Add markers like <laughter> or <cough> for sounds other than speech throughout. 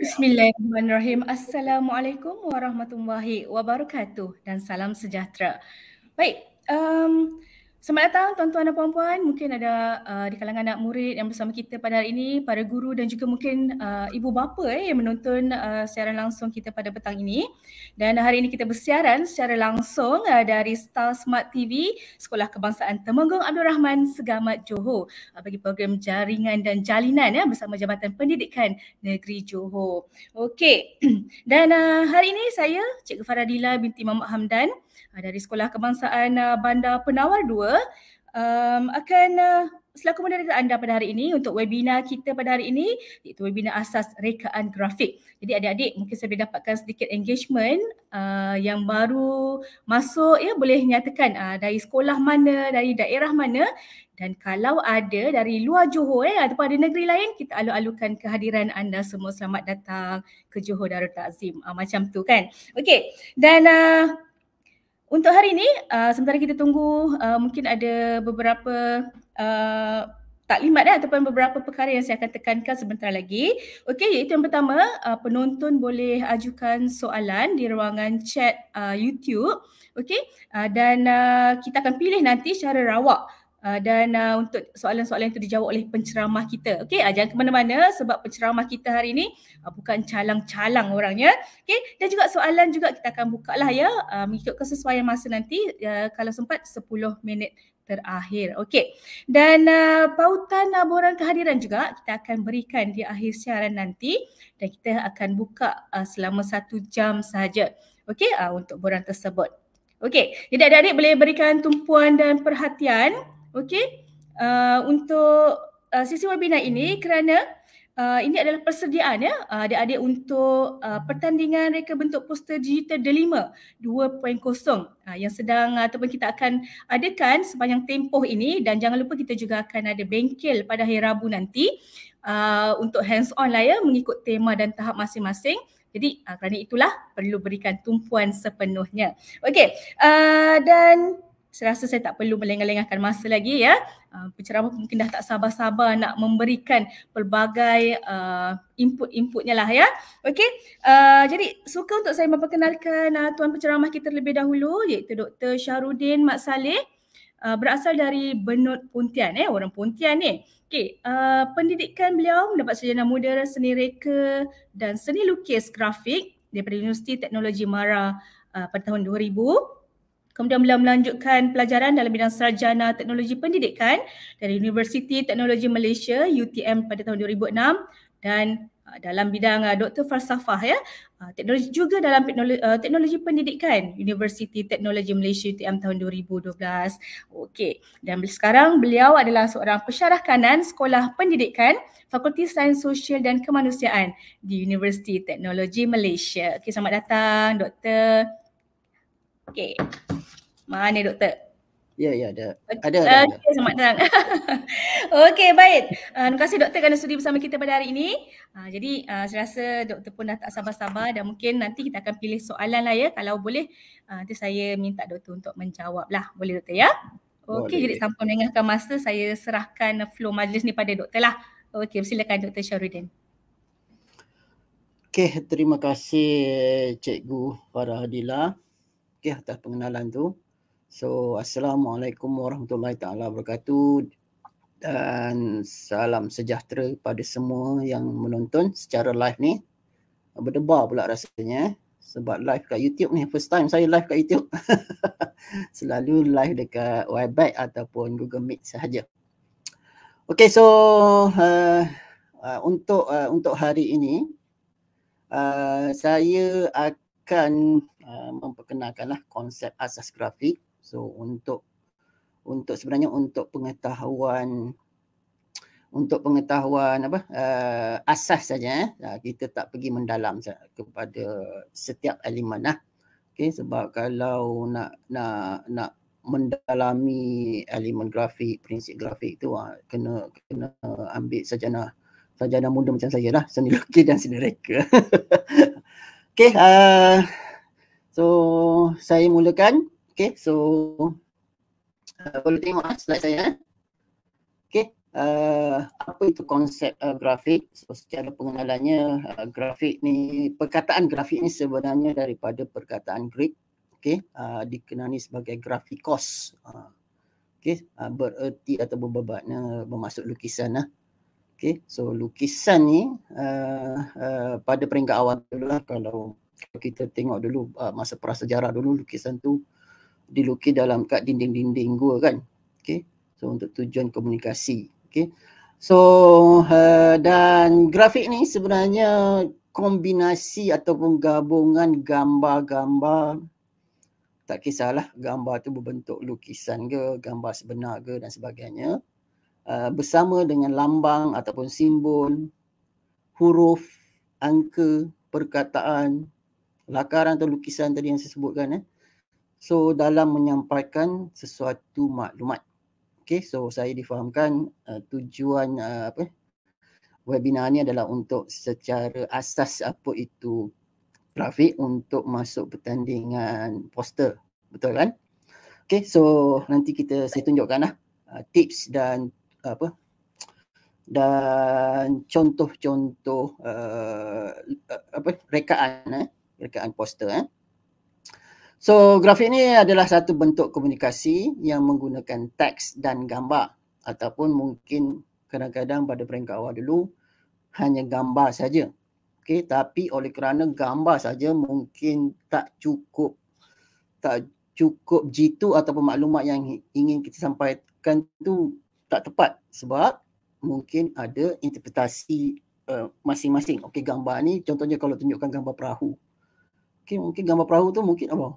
Bismillahirrahmanirrahim. Assalamualaikum warahmatullahi wabarakatuh dan salam sejahtera. Baik, um, Selamat datang tuan-tuan dan puan-puan. Mungkin ada uh, di kalangan anak murid yang bersama kita pada hari ini, para guru dan juga mungkin uh, ibu bapa eh, yang menonton uh, siaran langsung kita pada petang ini. Dan hari ini kita bersiaran secara langsung uh, dari Star Smart TV, Sekolah Kebangsaan Temenggung Abdul Rahman Segamat Johor uh, bagi program jaringan dan jalinan ya, bersama Jabatan Pendidikan Negeri Johor. Okey, <clears throat> dan uh, hari ini saya Cikgu Faradila binti Mamat Hamdan uh, dari Sekolah Kebangsaan uh, Bandar Penawar 2 um, akan uh, selaku moderator anda pada hari ini untuk webinar kita pada hari ini iaitu webinar asas rekaan grafik. Jadi adik-adik mungkin saya boleh dapatkan sedikit engagement uh, yang baru masuk ya boleh nyatakan uh, dari sekolah mana, dari daerah mana dan kalau ada dari luar Johor eh, ataupun ada negeri lain, kita alu-alukan kehadiran anda semua selamat datang ke Johor Darul Takzim Uh, macam tu kan. Okey dan uh, untuk hari ini, uh, sementara kita tunggu uh, mungkin ada beberapa uh, taklimat eh, ataupun beberapa perkara yang saya akan tekankan sebentar lagi. Okey, iaitu yang pertama, uh, penonton boleh ajukan soalan di ruangan chat uh, YouTube. Okey, uh, dan uh, kita akan pilih nanti secara rawak Ah, dan uh, untuk soalan-soalan itu dijawab oleh penceramah kita. Okey, uh, jangan ke mana-mana sebab penceramah kita hari ini uh, bukan calang-calang orangnya. Okey, dan juga soalan juga kita akan buka lah ya uh, mengikut kesesuaian masa nanti uh, kalau sempat 10 minit terakhir. Okey. Dan uh, pautan laporan uh, kehadiran juga kita akan berikan di akhir siaran nanti dan kita akan buka uh, selama satu jam sahaja. Okey, uh, untuk borang tersebut. Okey, jadi adik-adik boleh berikan tumpuan dan perhatian Okey. Uh, untuk uh, sesi webinar ini kerana uh, ini adalah persediaan ya. Ada uh, ada untuk uh, pertandingan reka bentuk poster digital Delima 2.0 uh, yang sedang uh, ataupun kita akan adakan sepanjang tempoh ini dan jangan lupa kita juga akan ada bengkel pada hari Rabu nanti uh, untuk hands on lah ya mengikut tema dan tahap masing-masing. Jadi uh, kerana itulah perlu berikan tumpuan sepenuhnya. Okey. Uh, dan saya rasa saya tak perlu melengah-lengahkan masa lagi ya. Uh, ah, penceramah mungkin dah tak sabar-sabar nak memberikan pelbagai uh, input-inputnya lah ya. Okey, uh, jadi suka untuk saya memperkenalkan uh, Tuan Penceramah kita terlebih dahulu iaitu Dr. Syarudin Mat Saleh uh, berasal dari Benut Pontian, eh, orang Pontian ni. Eh. Okey, uh, pendidikan beliau mendapat sejana muda seni reka dan seni lukis grafik daripada Universiti Teknologi Mara uh, pada tahun 2000. Kemudian beliau melanjutkan pelajaran dalam bidang sarjana teknologi pendidikan dari Universiti Teknologi Malaysia UTM pada tahun 2006 dan uh, dalam bidang uh, doktor falsafah ya uh, teknologi juga dalam teknologi, uh, teknologi pendidikan Universiti Teknologi Malaysia UTM tahun 2012 okey dan sekarang beliau adalah seorang pensyarah kanan Sekolah Pendidikan Fakulti Sains Sosial dan Kemanusiaan di Universiti Teknologi Malaysia okey selamat datang doktor okey mana doktor? Ya, ya ada. Okay. Ada, ada. Okey, selamat datang. <laughs> Okey, baik. Uh, terima kasih doktor kerana sudi bersama kita pada hari ini. Uh, jadi uh, saya rasa doktor pun dah tak sabar-sabar dan mungkin nanti kita akan pilih soalan lah ya. Kalau boleh, uh, nanti saya minta doktor untuk menjawab lah. Boleh doktor ya? Okey, jadi tanpa menengahkan masa, saya serahkan flow majlis ni pada doktor lah. Okey, silakan doktor Syarudin. Okey, terima kasih Cikgu Farah Adila. Okey, atas pengenalan tu. So, Assalamualaikum warahmatullahi taala wabarakatuh dan salam sejahtera kepada semua yang menonton secara live ni. Berdebar pula rasanya sebab live kat YouTube ni first time saya live kat YouTube. <laughs> Selalu live dekat Webex ataupun Google Meet sahaja. Okay so uh, uh, untuk uh, untuk hari ini uh, saya akan uh, memperkenalkanlah konsep asas grafik So untuk untuk sebenarnya untuk pengetahuan untuk pengetahuan apa uh, asas saja eh. Ha, kita tak pergi mendalam kepada setiap elemen lah. Okay, sebab kalau nak nak nak mendalami elemen grafik, prinsip grafik itu, ah, kena kena ambil sajana sajana muda macam saya lah, seni lukis dan seni reka. <laughs> okay, uh, eh, so saya mulakan. Okay, so uh, boleh tengok uh, slide saya. Eh? Okay, uh, apa itu konsep uh, grafik? So, secara pengenalannya, uh, grafik ni, perkataan grafik ni sebenarnya daripada perkataan Greek. Okay, uh, dikenali sebagai grafikos. Uh, okay, uh, bererti atau berbabatnya bermaksud lukisan lah. Okay, so lukisan ni uh, uh, pada peringkat awal dulu lah kalau kita tengok dulu uh, masa prasejarah dulu lukisan tu dilukis dalam kat dinding-dinding gua kan. Okay. So untuk tujuan komunikasi. Okay. So uh, dan grafik ni sebenarnya kombinasi ataupun gabungan gambar-gambar tak kisahlah gambar tu berbentuk lukisan ke, gambar sebenar ke dan sebagainya. Uh, bersama dengan lambang ataupun simbol, huruf, angka, perkataan, lakaran atau lukisan tadi yang saya sebutkan. Eh. So dalam menyampaikan sesuatu maklumat. Okay, so saya difahamkan uh, tujuan uh, apa webinar ni adalah untuk secara asas apa itu trafik untuk masuk pertandingan poster. Betul kan? Okay, so nanti kita saya tunjukkan lah uh, tips dan apa dan contoh-contoh uh, apa rekaan eh rekaan poster eh So grafik ni adalah satu bentuk komunikasi yang menggunakan teks dan gambar ataupun mungkin kadang-kadang pada peringkat awal dulu hanya gambar saja. Okey, tapi oleh kerana gambar saja mungkin tak cukup tak cukup jitu ataupun maklumat yang ingin kita sampaikan tu tak tepat sebab mungkin ada interpretasi uh, masing-masing. Okey, gambar ni contohnya kalau tunjukkan gambar perahu. Okey, mungkin gambar perahu tu mungkin apa? Oh,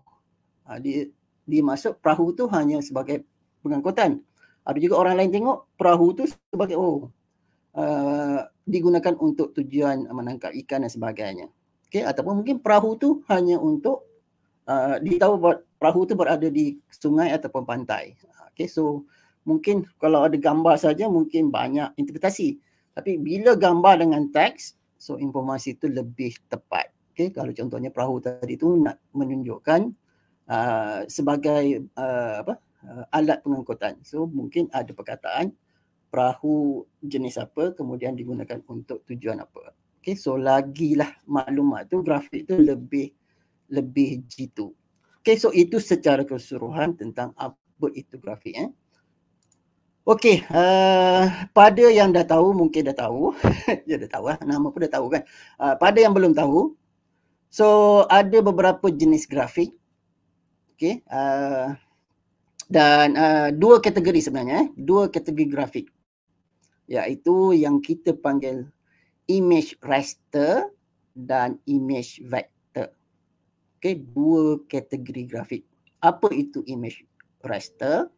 Ha, dia, dia maksud perahu tu hanya sebagai pengangkutan. Ada juga orang lain tengok perahu tu sebagai oh uh, digunakan untuk tujuan menangkap ikan dan sebagainya. Okey ataupun mungkin perahu tu hanya untuk uh, ditahu perahu tu berada di sungai ataupun pantai. Okey so mungkin kalau ada gambar saja mungkin banyak interpretasi. Tapi bila gambar dengan teks so informasi tu lebih tepat. Okey kalau contohnya perahu tadi tu nak menunjukkan uh, sebagai uh, apa uh, alat pengangkutan. So mungkin ada perkataan perahu jenis apa kemudian digunakan untuk tujuan apa. Okay, so lagi lah maklumat tu grafik tu lebih lebih jitu. Okay, so itu secara keseluruhan tentang apa itu grafik. Eh? Okey, uh, pada yang dah tahu mungkin dah tahu. <laughs> ya dah tahu lah, nama pun dah tahu kan. Uh, pada yang belum tahu, so ada beberapa jenis grafik okay. uh, dan uh, dua kategori sebenarnya eh. dua kategori grafik iaitu yang kita panggil image raster dan image vector okay. dua kategori grafik apa itu image raster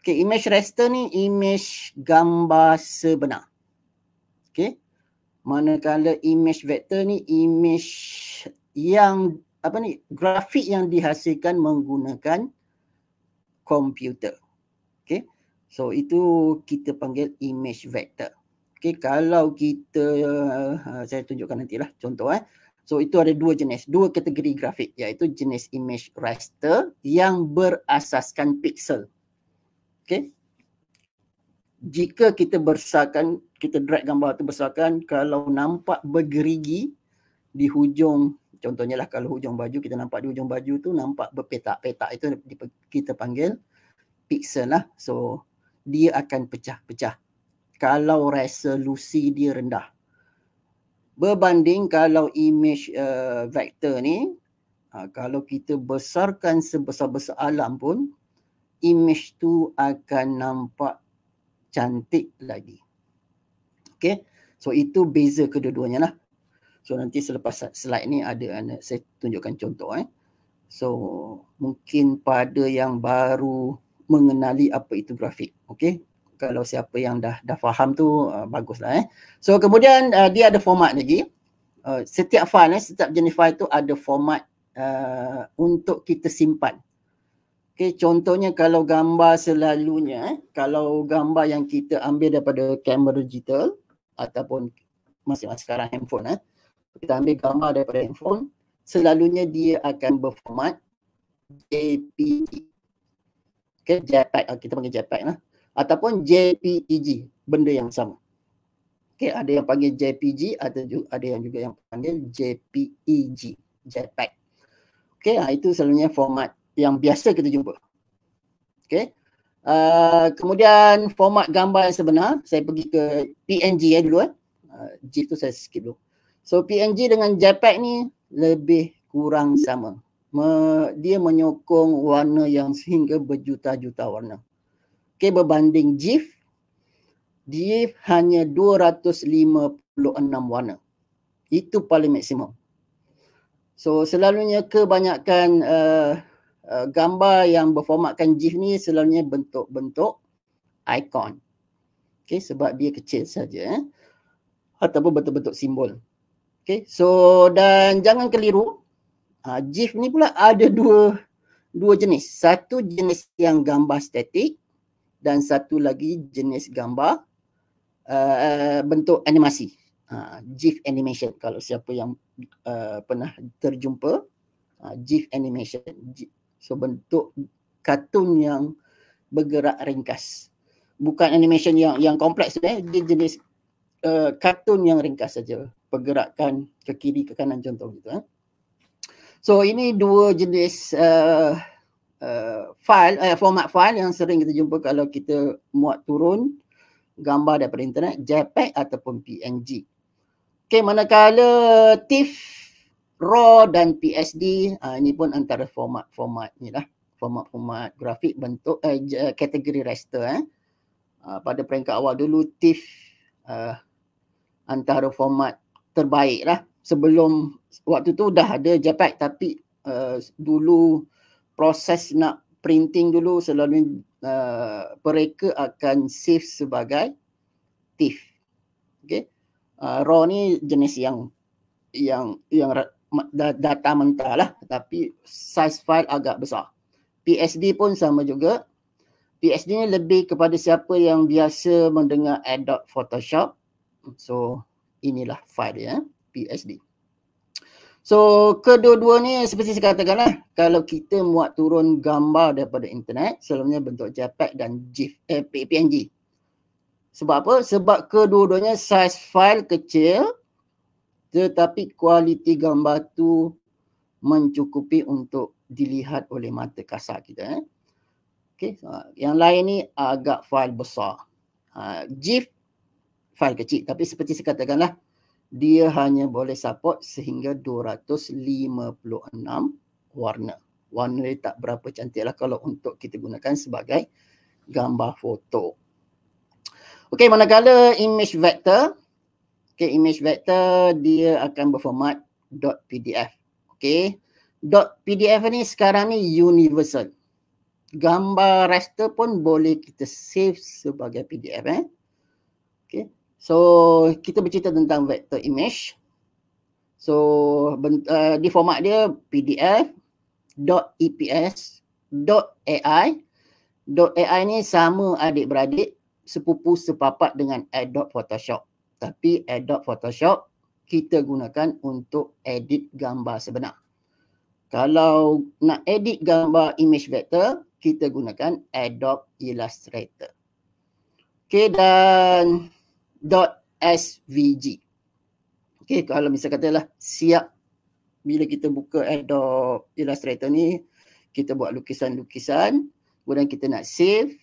okay. image raster ni image gambar sebenar okay. manakala image vector ni image yang apa ni grafik yang dihasilkan menggunakan komputer. Okay. So itu kita panggil image vector. Okay, kalau kita, uh, saya tunjukkan nanti lah contoh. Eh. So itu ada dua jenis, dua kategori grafik iaitu jenis image raster yang berasaskan pixel. Okay. Jika kita besarkan, kita drag gambar tu besarkan, kalau nampak bergerigi di hujung contohnya lah kalau hujung baju kita nampak di hujung baju tu nampak berpetak. Petak itu kita panggil pixel lah. So dia akan pecah-pecah kalau resolusi dia rendah. Berbanding kalau image uh, vector ni uh, kalau kita besarkan sebesar-besar alam pun image tu akan nampak cantik lagi. Okay. So itu beza kedua-duanya lah. So nanti selepas slide ni ada eh, saya tunjukkan contoh eh. So mungkin pada yang baru mengenali apa itu grafik. okay? Kalau siapa yang dah dah faham tu uh, baguslah eh. So kemudian uh, dia ada format lagi. Uh, setiap file eh setiap jenis file tu ada format uh, untuk kita simpan. Okay, contohnya kalau gambar selalunya eh kalau gambar yang kita ambil daripada kamera digital ataupun masih masing sekarang handphone eh kita ambil gambar daripada handphone, selalunya dia akan berformat JPG. E okay, JPEG. Ah, kita panggil JPEG lah. Ataupun JPEG. Benda yang sama. Okay, ada yang panggil JPG e atau juga ada yang juga yang panggil JPEG. JPEG. Okay, ah, itu selalunya format yang biasa kita jumpa. Okay. Uh, ah, kemudian format gambar yang sebenar, saya pergi ke PNG ya eh, dulu. Eh. Uh, G tu saya skip dulu. So PNG dengan JPEG ni lebih kurang sama. Me, dia menyokong warna yang sehingga berjuta-juta warna. Okey berbanding GIF GIF hanya 256 warna. Itu paling maksimum. So selalunya kebanyakan uh, uh, gambar yang berformatkan GIF ni selalunya bentuk-bentuk icon. Okey sebab dia kecil saja eh ataupun bentuk-bentuk simbol. Okay, so dan jangan keliru. Uh, GIF ni pula ada dua dua jenis. Satu jenis yang gambar statik dan satu lagi jenis gambar uh, bentuk animasi. Uh, GIF animation kalau siapa yang uh, pernah terjumpa. Uh, GIF animation. So bentuk kartun yang bergerak ringkas. Bukan animation yang yang kompleks. Eh. Dia jenis uh, kartun yang ringkas saja pergerakan ke kiri ke kanan contoh gitu eh. So ini dua jenis uh, uh, file uh, format file yang sering kita jumpa kalau kita muat turun gambar daripada internet JPEG ataupun PNG. Okey manakala TIFF, RAW dan PSD uh, ah, ini pun antara format-format ni lah. Format-format grafik bentuk uh, kategori raster eh. Uh, pada peringkat awal dulu TIFF uh, ah, antara format terbaik lah sebelum waktu tu dah ada JPEG tapi uh, dulu proses nak printing dulu selalu uh, eh, mereka akan save sebagai TIFF. Okay. Uh, eh, RAW ni jenis yang yang yang data mentah lah tapi size file agak besar. PSD pun sama juga. PSD ni lebih kepada siapa yang biasa mendengar Adobe Photoshop. So inilah file dia, eh, PSD. So, kedua-dua ni seperti saya katakanlah, kalau kita muat turun gambar daripada internet, selalunya bentuk JPEG dan GIF, eh, PNG. Sebab apa? Sebab kedua-duanya saiz file kecil, tetapi kualiti gambar tu mencukupi untuk dilihat oleh mata kasar kita. Eh? Okay. Yang lain ni agak file besar. Uh, GIF file kecil tapi seperti saya katakanlah dia hanya boleh support sehingga 256 warna. Warna dia tak berapa cantiklah kalau untuk kita gunakan sebagai gambar foto. Okey, manakala image vector okey image vector dia akan berformat .pdf. Okey. .pdf ni sekarang ni universal. Gambar raster pun boleh kita save sebagai PDF eh. So kita bercerita tentang vector image. So bent, uh, di format dia PDF .eps .ai .ai ni sama adik beradik sepupu sepapat dengan Adobe Photoshop. Tapi Adobe Photoshop kita gunakan untuk edit gambar sebenar. Kalau nak edit gambar image vector, kita gunakan Adobe Illustrator. Okay, dan .svg. Okey, kalau misalnya katalah siap bila kita buka Adobe Illustrator ni, kita buat lukisan-lukisan, kemudian kita nak save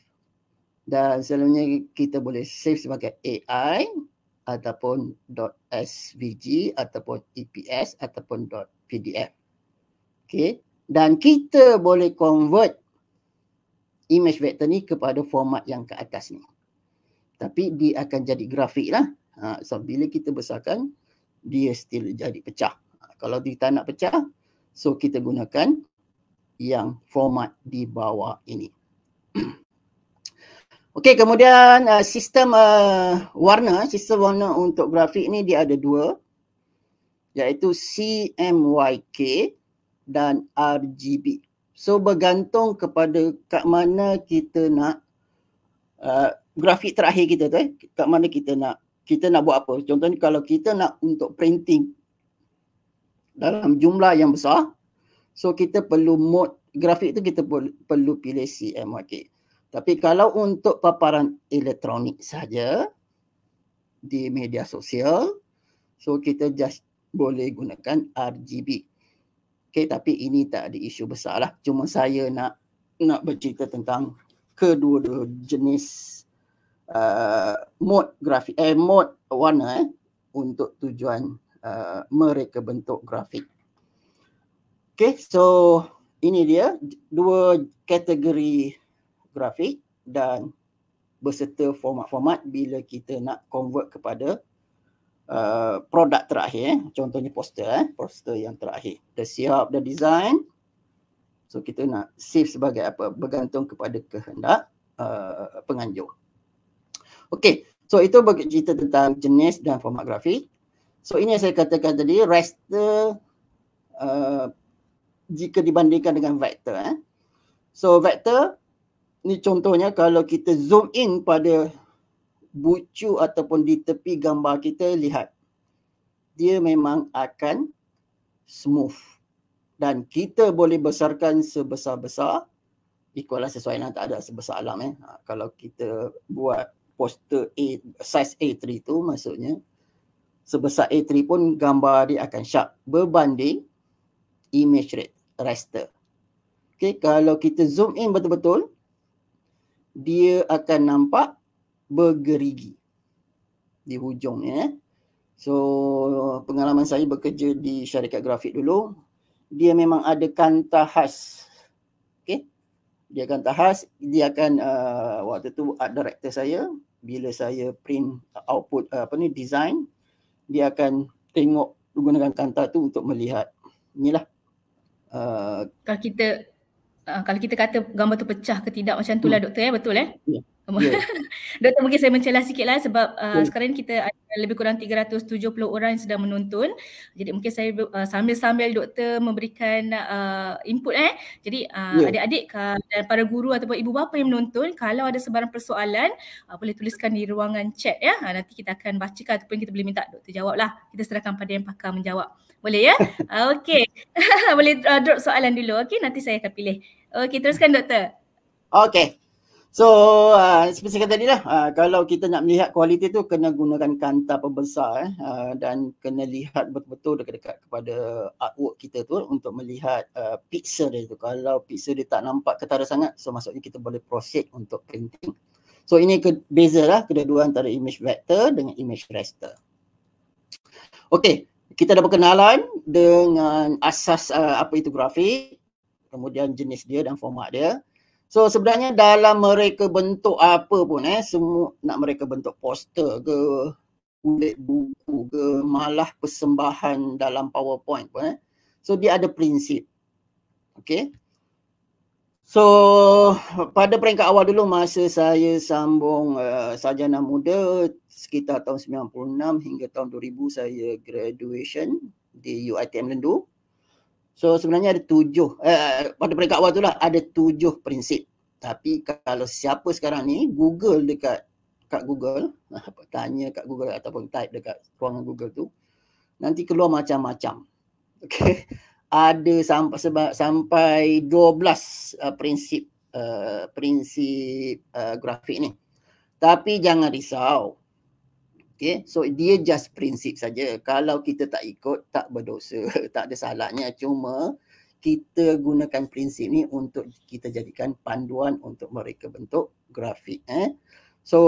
dan selalunya kita boleh save sebagai AI ataupun .svg ataupun .eps ataupun .pdf. Okey, dan kita boleh convert image vector ni kepada format yang ke atas ni. Tapi dia akan jadi grafik lah. Ha, so bila kita besarkan, dia still jadi pecah. Ha, kalau dia tak nak pecah, so kita gunakan yang format di bawah ini. <clears throat> Okey, kemudian uh, sistem uh, warna, sistem warna untuk grafik ni dia ada dua iaitu CMYK dan RGB. So bergantung kepada kat mana kita nak uh, grafik terakhir kita tu eh kat mana kita nak kita nak buat apa contohnya kalau kita nak untuk printing dalam jumlah yang besar so kita perlu mode grafik tu kita perlu pilih CM okay. tapi kalau untuk paparan elektronik saja di media sosial so kita just boleh gunakan RGB okay, tapi ini tak ada isu besar lah. cuma saya nak nak bercerita tentang kedua-dua jenis uh, mode grafik eh mode warna eh untuk tujuan uh, mereka bentuk grafik. Okay, so ini dia dua kategori grafik dan berserta format-format bila kita nak convert kepada uh, produk terakhir. Eh. Contohnya poster, eh. poster yang terakhir. Dah siap, dah design. So kita nak save sebagai apa? Bergantung kepada kehendak uh, penganjur. Okay, so itu cerita tentang jenis dan format grafik. So ini yang saya katakan tadi, raster uh, jika dibandingkan dengan vektor. Eh. So vektor, ni contohnya kalau kita zoom in pada bucu ataupun di tepi gambar kita, lihat. Dia memang akan smooth. Dan kita boleh besarkan sebesar-besar ikutlah sesuai lah tak ada sebesar alam eh. Ha, kalau kita buat poster A size A3 tu maksudnya sebesar A3 pun gambar dia akan sharp berbanding image rate raster. Okay, kalau kita zoom in betul-betul dia akan nampak bergerigi di hujung ya. So pengalaman saya bekerja di syarikat grafik dulu dia memang ada kanta khas dia kanta tahas, dia akan uh, waktu tu art director saya bila saya print output uh, apa ni design dia akan tengok menggunakan kanta tu untuk melihat inilah uh, kalau kita uh, kalau kita kata gambar tu pecah ke tidak macam itulah hmm. doktor ya betul eh ya yeah. <laughs> Doktor mungkin saya mencelah sikit lah sebab uh, yeah. sekarang kita ada lebih kurang 370 orang yang sedang menonton. Jadi mungkin saya uh, sambil-sambil doktor memberikan uh, input eh. Jadi uh, yeah. adik-adik uh, dan para guru ataupun ibu bapa yang menonton kalau ada sebarang persoalan uh, boleh tuliskan di ruangan chat ya. Uh, nanti kita akan bacakan ataupun kita boleh minta doktor jawab lah. Kita serahkan pada yang pakar menjawab. Boleh ya? <laughs> Ah, okey. <laughs> boleh uh, drop soalan dulu. Okey nanti saya akan pilih. Okey teruskan doktor. Okey. So uh, seperti kata tadi lah, uh, kalau kita nak melihat kualiti tu kena gunakan kanta pembesar eh, uh, dan kena lihat betul-betul dekat-dekat kepada artwork kita tu untuk melihat uh, pixel dia tu. Kalau pixel dia tak nampak ketara sangat, so maksudnya kita boleh proceed untuk printing. So ini ke- beza lah kedua-dua antara image vector dengan image raster. Okay, kita dah berkenalan dengan asas uh, apa itu grafik, kemudian jenis dia dan format dia. So sebenarnya dalam mereka bentuk apa pun eh semua nak mereka bentuk poster ke kulit buku ke malah persembahan dalam PowerPoint pun eh. So dia ada prinsip. Okay. So pada peringkat awal dulu masa saya sambung uh, sarjana muda sekitar tahun 96 hingga tahun 2000 saya graduation di UiTM Lendu. So sebenarnya ada tujuh, eh, pada peringkat awal tu lah ada tujuh prinsip. Tapi kalau siapa sekarang ni Google dekat kat Google, <laughs> tanya kat Google ataupun type dekat ruang Google tu, nanti keluar macam-macam. Okay. <laughs> Ada sampai sebab, sampai 12 uh, prinsip uh, prinsip uh, grafik ni. Tapi jangan risau. Okay, so dia just prinsip saja. Kalau kita tak ikut, tak berdosa, <laughs> tak ada salahnya. Cuma kita gunakan prinsip ni untuk kita jadikan panduan untuk mereka bentuk grafik. Eh? So,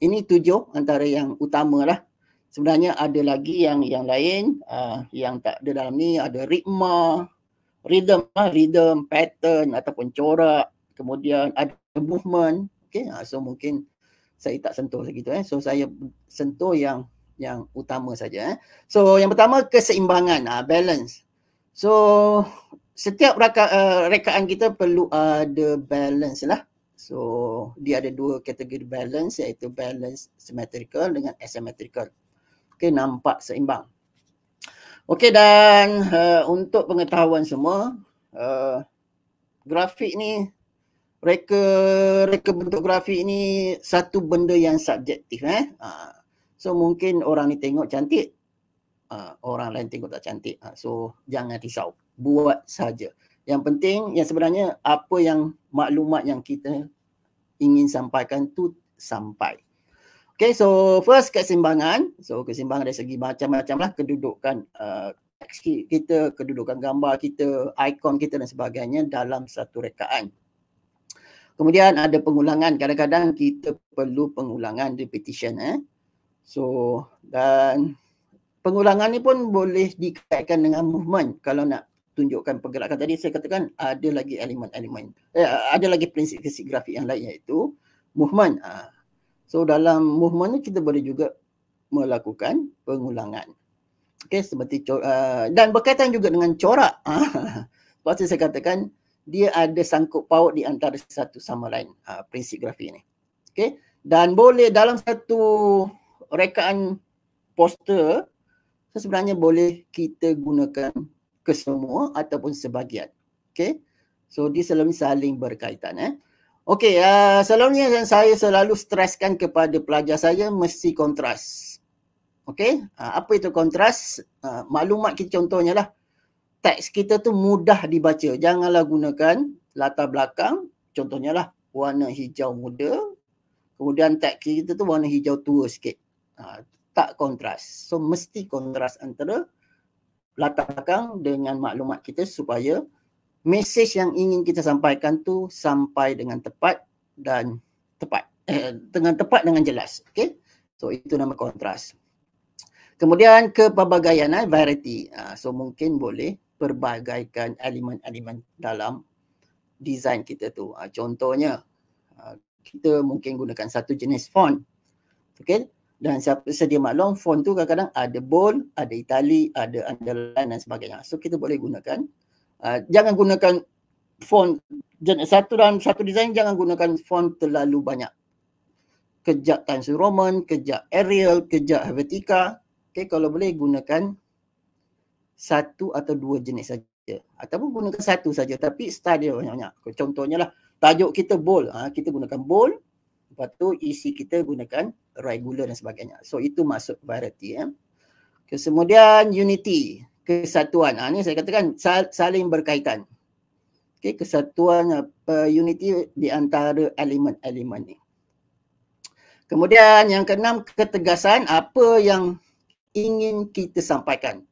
ini tujuh antara yang utama lah. Sebenarnya ada lagi yang yang lain uh, yang tak ada dalam ni ada ritma, rhythm, uh, rhythm, pattern ataupun corak. Kemudian ada movement. Okay, ah, so mungkin saya tak sentuh segitu eh. So saya sentuh yang yang utama saja eh. So yang pertama keseimbangan, uh, balance. So setiap reka, uh, eh, rekaan kita perlu ada balance lah. So dia ada dua kategori balance iaitu balance symmetrical dengan asymmetrical. Okay nampak seimbang. Okay dan uh, untuk pengetahuan semua uh, grafik ni reka reka bentuk grafik ni satu benda yang subjektif eh uh, so mungkin orang ni tengok cantik uh, orang lain tengok tak cantik uh, so jangan risau buat saja yang penting yang sebenarnya apa yang maklumat yang kita ingin sampaikan tu sampai Okay, so first kesimbangan. So kesimbangan dari segi macam-macam lah kedudukan uh, kita, kedudukan gambar kita, ikon kita dan sebagainya dalam satu rekaan. Kemudian ada pengulangan. Kadang-kadang kita perlu pengulangan repetition. Eh. So dan pengulangan ni pun boleh dikaitkan dengan movement. Kalau nak tunjukkan pergerakan tadi saya katakan ada lagi elemen-elemen. Eh, ada lagi prinsip fisik grafik yang lain iaitu movement. Ah. So dalam movement ni kita boleh juga melakukan pengulangan. Okay, seperti uh, dan berkaitan juga dengan corak. Ah. <laughs> Pasti saya katakan dia ada sangkut paut di antara satu sama lain uh, prinsip grafik ni. Okay. Dan boleh dalam satu rekaan poster sebenarnya boleh kita gunakan kesemua ataupun sebahagian. Okay. So dia selalu saling berkaitan. Eh. Okay. Uh, ah, selalunya yang saya selalu streskan kepada pelajar saya mesti kontras. Okay. Uh, ah, apa itu kontras? Uh, maklumat kita contohnya lah teks kita tu mudah dibaca. Janganlah gunakan latar belakang. Contohnya lah warna hijau muda. Kemudian teks kita tu warna hijau tua sikit. Ha, tak kontras. So mesti kontras antara latar belakang dengan maklumat kita supaya mesej yang ingin kita sampaikan tu sampai dengan tepat dan tepat. Eh, dengan tepat dengan jelas. Okay. So itu nama kontras. Kemudian kepelbagaian, eh, variety. Ha, so mungkin boleh pelbagaikan elemen-elemen dalam design kita tu. Uh, contohnya uh, kita mungkin gunakan satu jenis font. Okey. Dan siapa sedia maklum font tu kadang-kadang ada bold, ada itali, ada underline dan sebagainya. So kita boleh gunakan. Uh, jangan gunakan font jenis satu dalam satu design jangan gunakan font terlalu banyak. Kejap Times Roman, kejap Arial, kejap Helvetica. Okey kalau boleh gunakan satu atau dua jenis saja ataupun gunakan satu saja tapi style dia banyak-banyak. Contohnya lah tajuk kita bold, ha, kita gunakan bold lepas tu isi kita gunakan regular dan sebagainya. So itu masuk variety ya. Okay, kemudian unity, kesatuan. Ha, ni saya katakan saling berkaitan. Okay, kesatuan uh, unity di antara elemen-elemen ni. Kemudian yang keenam ketegasan apa yang ingin kita sampaikan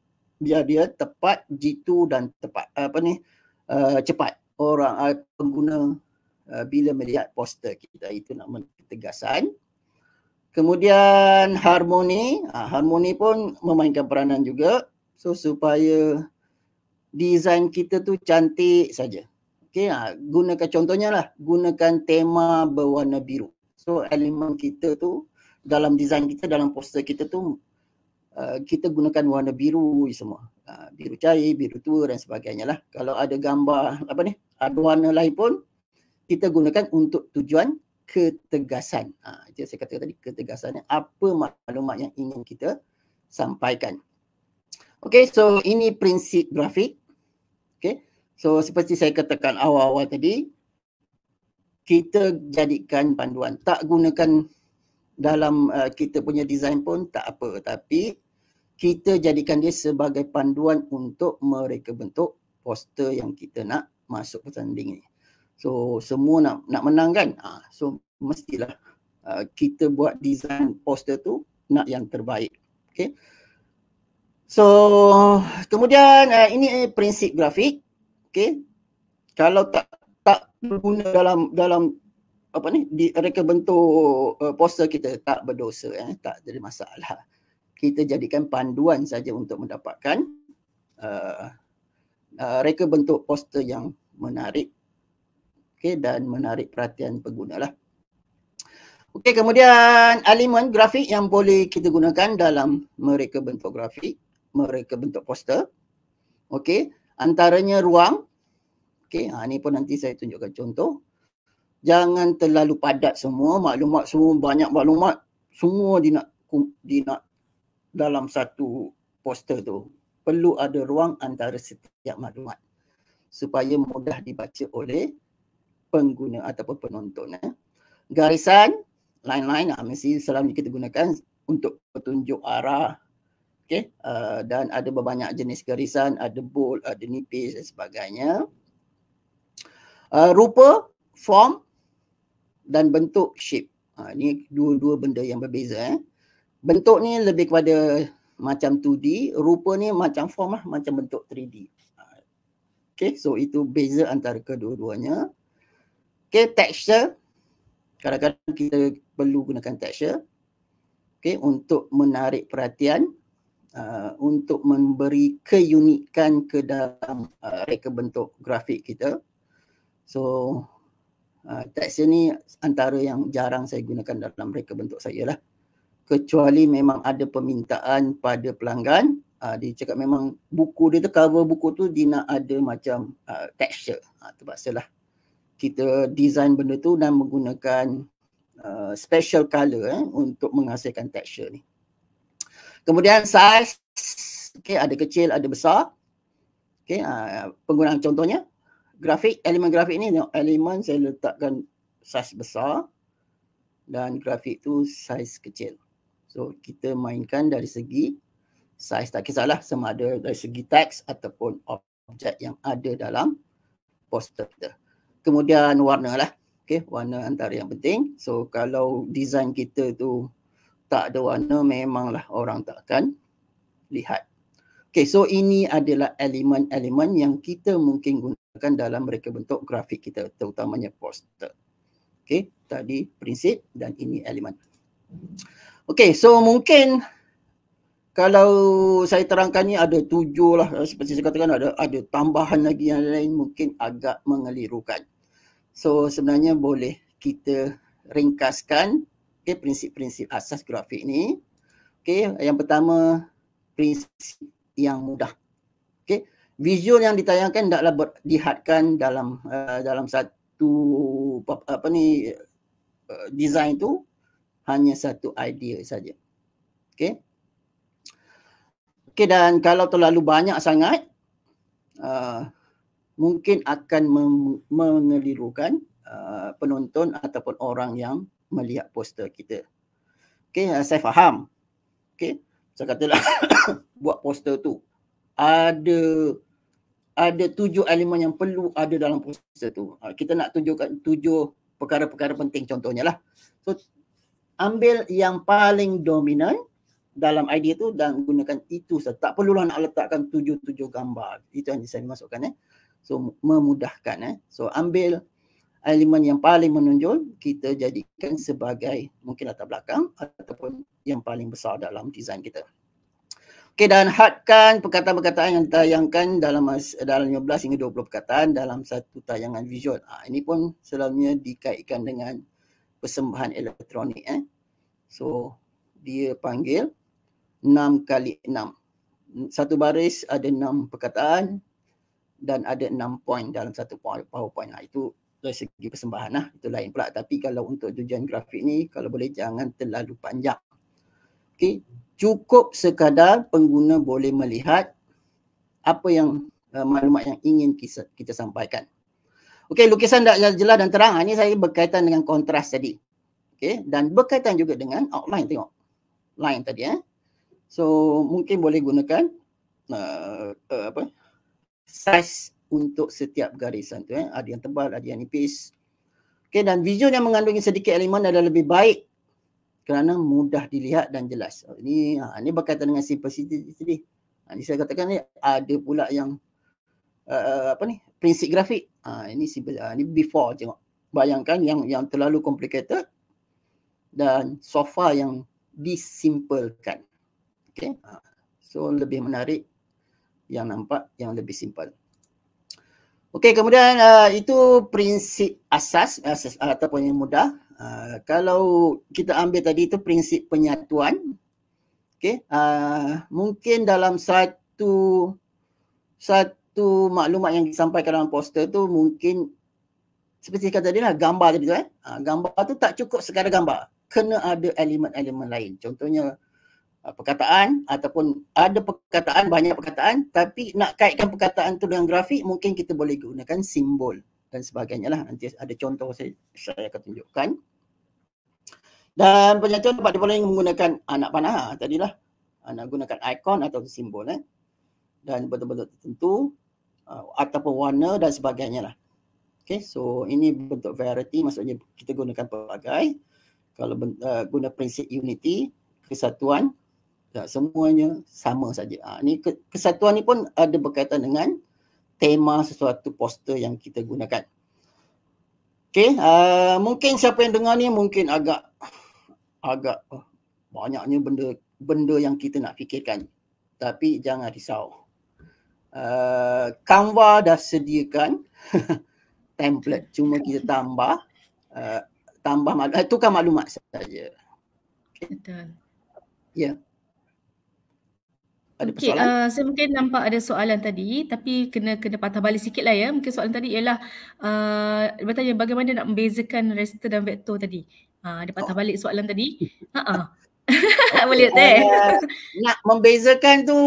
dia dia tepat jitu dan tepat apa ni uh, cepat orang uh, pengguna uh, bila melihat poster kita itu nama ketegasan kemudian harmoni uh, harmoni pun memainkan peranan juga so supaya desain kita tu cantik saja okey uh, gunakan contohnya lah gunakan tema berwarna biru so elemen kita tu dalam desain kita dalam poster kita tu uh, kita gunakan warna biru semua. Uh, biru cair, biru tua dan sebagainya lah. Kalau ada gambar apa ni, ada warna lain pun kita gunakan untuk tujuan ketegasan. Uh, saya kata tadi, ketegasannya apa maklumat yang ingin kita sampaikan. Okay, so ini prinsip grafik. Okay, so seperti saya katakan awal-awal tadi, kita jadikan panduan. Tak gunakan dalam uh, kita punya design pun tak apa. Tapi kita jadikan dia sebagai panduan untuk mereka bentuk poster yang kita nak masuk pertanding ni. So semua nak nak menang kan? ha, so mestilah uh, kita buat design poster tu nak yang terbaik. Okay. So kemudian uh, ini eh, prinsip grafik. Okay. Kalau tak tak guna dalam dalam apa ni di reka bentuk uh, poster kita tak berdosa eh tak jadi masalah kita jadikan panduan saja untuk mendapatkan uh, uh, reka bentuk poster yang menarik okay, dan menarik perhatian pengguna lah. Okey, kemudian elemen grafik yang boleh kita gunakan dalam mereka bentuk grafik, mereka bentuk poster. Okey, antaranya ruang. Okey, ha, ini pun nanti saya tunjukkan contoh. Jangan terlalu padat semua maklumat semua banyak maklumat semua di nak di nak dalam satu poster tu perlu ada ruang antara setiap maklumat supaya mudah dibaca oleh pengguna ataupun penonton. Eh. Garisan, line-line lah, mesti selalu kita gunakan untuk petunjuk arah okay? Uh, dan ada berbanyak jenis garisan, ada bold, ada nipis dan sebagainya. Uh, rupa, form dan bentuk shape. Uh, ini dua-dua benda yang berbeza. Eh bentuk ni lebih kepada macam 2D, rupa ni macam form lah, macam bentuk 3D. Okay, so itu beza antara kedua-duanya. Okay, texture. Kadang-kadang kita perlu gunakan texture. Okay, untuk menarik perhatian. Uh, untuk memberi keunikan ke dalam uh, reka bentuk grafik kita. So, uh, texture ni antara yang jarang saya gunakan dalam reka bentuk saya lah kecuali memang ada permintaan pada pelanggan uh, dia cakap memang buku dia tu cover buku tu dia nak ada macam uh, texture ha, ah, terpaksalah kita design benda tu dan menggunakan uh, special color eh, untuk menghasilkan texture ni kemudian size okay, ada kecil ada besar okay, uh, penggunaan contohnya grafik elemen grafik ni elemen saya letakkan size besar dan grafik tu saiz kecil So kita mainkan dari segi saiz tak kisahlah sama ada dari segi teks ataupun objek yang ada dalam poster kita. Kemudian warna lah. Okay, warna antara yang penting. So kalau design kita tu tak ada warna memanglah orang tak akan lihat. Okay, so ini adalah elemen-elemen yang kita mungkin gunakan dalam mereka bentuk grafik kita terutamanya poster. Okay, tadi prinsip dan ini elemen. Okay, so mungkin kalau saya terangkan ni ada tujuh lah eh, seperti saya katakan ada ada tambahan lagi yang lain mungkin agak mengelirukan. So sebenarnya boleh kita ringkaskan okay, prinsip-prinsip asas grafik ni. Okay, yang pertama prinsip yang mudah. Okay, visual yang ditayangkan tidaklah dilihatkan dalam uh, dalam satu apa, apa ni uh, design tu hanya satu idea saja. Okey. Okey dan kalau terlalu banyak sangat uh, mungkin akan mengelirukan uh, penonton ataupun orang yang melihat poster kita. Okey, uh, saya faham. Okey. Saya katalah <coughs> buat poster tu ada ada tujuh elemen yang perlu ada dalam poster tu. Uh, kita nak tunjukkan tujuh perkara-perkara penting contohnya lah. So ambil yang paling dominan dalam idea tu dan gunakan itu sahaja. Tak perlulah nak letakkan tujuh-tujuh gambar. Itu yang saya masukkan eh. So memudahkan eh. So ambil elemen yang paling menonjol kita jadikan sebagai mungkin latar belakang ataupun yang paling besar dalam design kita. Okey dan hadkan perkataan-perkataan yang tayangkan dalam dalam 15 hingga 20 perkataan dalam satu tayangan visual. Ha, ini pun selalunya dikaitkan dengan persembahan elektronik eh. So dia panggil 6 kali 6. Satu baris ada 6 perkataan dan ada 6 point dalam satu PowerPoint. Nah, itu dari segi persembahan lah. Itu lain pula. Tapi kalau untuk tujuan grafik ni kalau boleh jangan terlalu panjang. Okay. Cukup sekadar pengguna boleh melihat apa yang uh, maklumat yang ingin kita, kita sampaikan. Okey, lukisan dah jelas dan terang. Ini saya berkaitan dengan kontras tadi. Okey, dan berkaitan juga dengan outline tengok. Line tadi eh. So, mungkin boleh gunakan uh, uh, apa? Size untuk setiap garisan tu eh. Ada yang tebal, ada yang nipis. Okey, dan visual yang mengandungi sedikit elemen adalah lebih baik kerana mudah dilihat dan jelas. Oh, ini ha, ini berkaitan dengan simplicity tadi. Ha, ini saya katakan ni ada pula yang uh, apa ni prinsip grafik. Ha, ini simple, ha, ini before tengok. Bayangkan yang yang terlalu complicated dan so far yang disimplekan. Okay. Ha, so lebih menarik yang nampak yang lebih simple. Okay, kemudian uh, itu prinsip asas, asas uh, ataupun yang mudah. Uh, kalau kita ambil tadi itu prinsip penyatuan. Okay, uh, ha, mungkin dalam satu satu satu maklumat yang disampaikan dalam poster tu mungkin seperti kata dia lah gambar tadi tu eh. Ha, gambar tu tak cukup sekadar gambar. Kena ada elemen-elemen lain. Contohnya uh, perkataan ataupun ada perkataan, banyak perkataan tapi nak kaitkan perkataan tu dengan grafik mungkin kita boleh gunakan simbol dan sebagainya lah. Nanti ada contoh saya, saya akan tunjukkan. Dan penyatuan dapat diperoleh menggunakan anak panah ha, tadilah. Anak ha, gunakan ikon atau simbol eh. Dan bentuk-bentuk tertentu uh, ataupun warna dan sebagainya lah. Okay, so ini bentuk variety maksudnya kita gunakan pelbagai. Kalau ben, uh, guna prinsip unity, kesatuan, tak ya, semuanya sama saja. Ha, ini ke, kesatuan ni pun ada berkaitan dengan tema sesuatu poster yang kita gunakan. Okay, uh, mungkin siapa yang dengar ni mungkin agak agak oh, banyaknya benda benda yang kita nak fikirkan. Tapi jangan risau. Uh, Canva dah sediakan <laughs> template cuma kita tambah uh, tambah mak- eh, tukar maklumat saja. Okay. Betul. Ya. Yeah. Okey, uh, saya mungkin nampak ada soalan tadi tapi kena kena patah balik sikit lah ya. Mungkin soalan tadi ialah uh, bertanya bagaimana nak membezakan raster dan vektor tadi. Uh, ada patah oh. balik soalan tadi. <laughs> Ha ah. <laughs> Boleh tak? Eh. Nak membezakan tu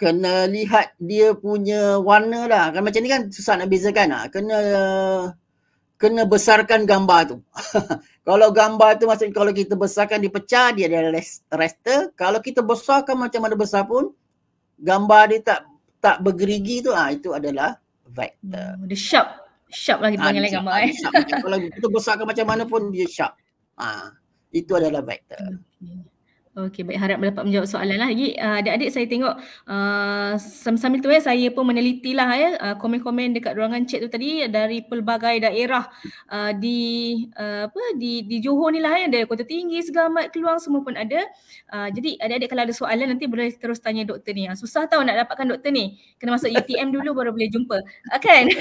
kena lihat dia punya warna lah. Kan macam ni kan susah nak bezakan lah. Kena kena besarkan gambar tu. <laughs> kalau gambar tu maksudnya kalau kita besarkan dipecah dia ada raster. Kalau kita besarkan macam mana besar pun gambar dia tak tak bergerigi tu ah itu adalah vector. Hmm, dia sharp. Sharp lagi ah, panggil lagi gambar eh. Sharp. kalau kita besarkan macam mana pun dia sharp. Ah itu adalah vector. <laughs> Okay. Okey, baik harap dapat menjawab soalan lah lagi. Uh, adik-adik saya tengok uh, sambil tu ya, saya pun meneliti lah ya eh, uh, komen-komen dekat ruangan chat tu tadi dari pelbagai daerah uh, di uh, apa di di Johor ni lah ya, eh. dari Kota Tinggi, Segamat, Keluang semua pun ada. Uh, jadi adik-adik kalau ada soalan nanti boleh terus tanya doktor ni. Susah tau nak dapatkan doktor ni. Kena masuk UTM dulu baru boleh jumpa. Ah, kan? <laughs>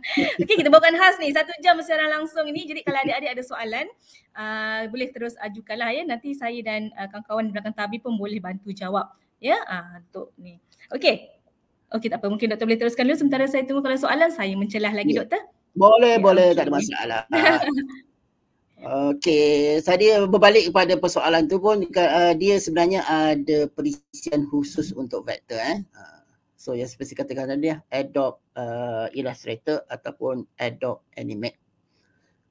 <laughs> okay, kita bawakan khas ni. Satu jam secara langsung ini. Jadi kalau adik-adik ada soalan, uh, boleh terus ajukanlah ya. Nanti saya dan uh, kawan-kawan di belakang tabi pun boleh bantu jawab. Ya, uh, untuk ni. Okay. Okay, tak apa. Mungkin doktor boleh teruskan dulu. Sementara saya tunggu kalau soalan, saya mencelah lagi yeah. doktor. Boleh, okay, ya, boleh. Okay. Tak ada masalah. <laughs> Okey, tadi berbalik kepada persoalan tu pun uh, dia sebenarnya ada perisian khusus untuk vektor eh. Uh. So yang seperti katakan tadi ya, Adobe uh, Illustrator ataupun Adobe Animate.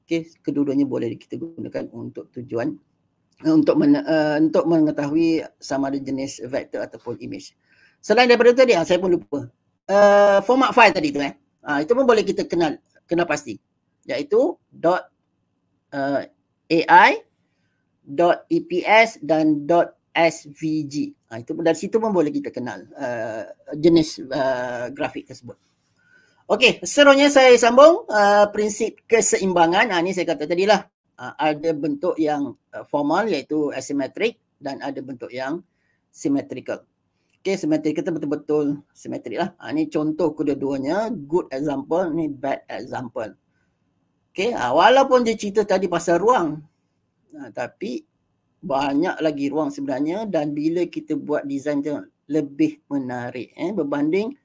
Okay, kedua-duanya boleh kita gunakan untuk tujuan uh, untuk men, uh, untuk mengetahui sama ada jenis vector ataupun image. Selain daripada tadi, saya pun lupa. Uh, format file tadi tu eh. Uh, itu pun boleh kita kenal kenal pasti. Iaitu uh, .ai, .eps dan SVG. Ha, itu dari situ pun boleh kita kenal uh, jenis uh, grafik tersebut. Okey, seronoknya saya sambung uh, prinsip keseimbangan. Ha, ini saya kata tadilah uh, ada bentuk yang uh, formal iaitu asymmetric dan ada bentuk yang symmetrical. Okey, symmetric kita betul-betul symmetric lah. Ha, ini contoh kedua-duanya. Good example, ni bad example. Okey, ha, walaupun dia cerita tadi pasal ruang. Ha, tapi banyak lagi ruang sebenarnya dan bila kita buat design dia lebih menarik eh berbanding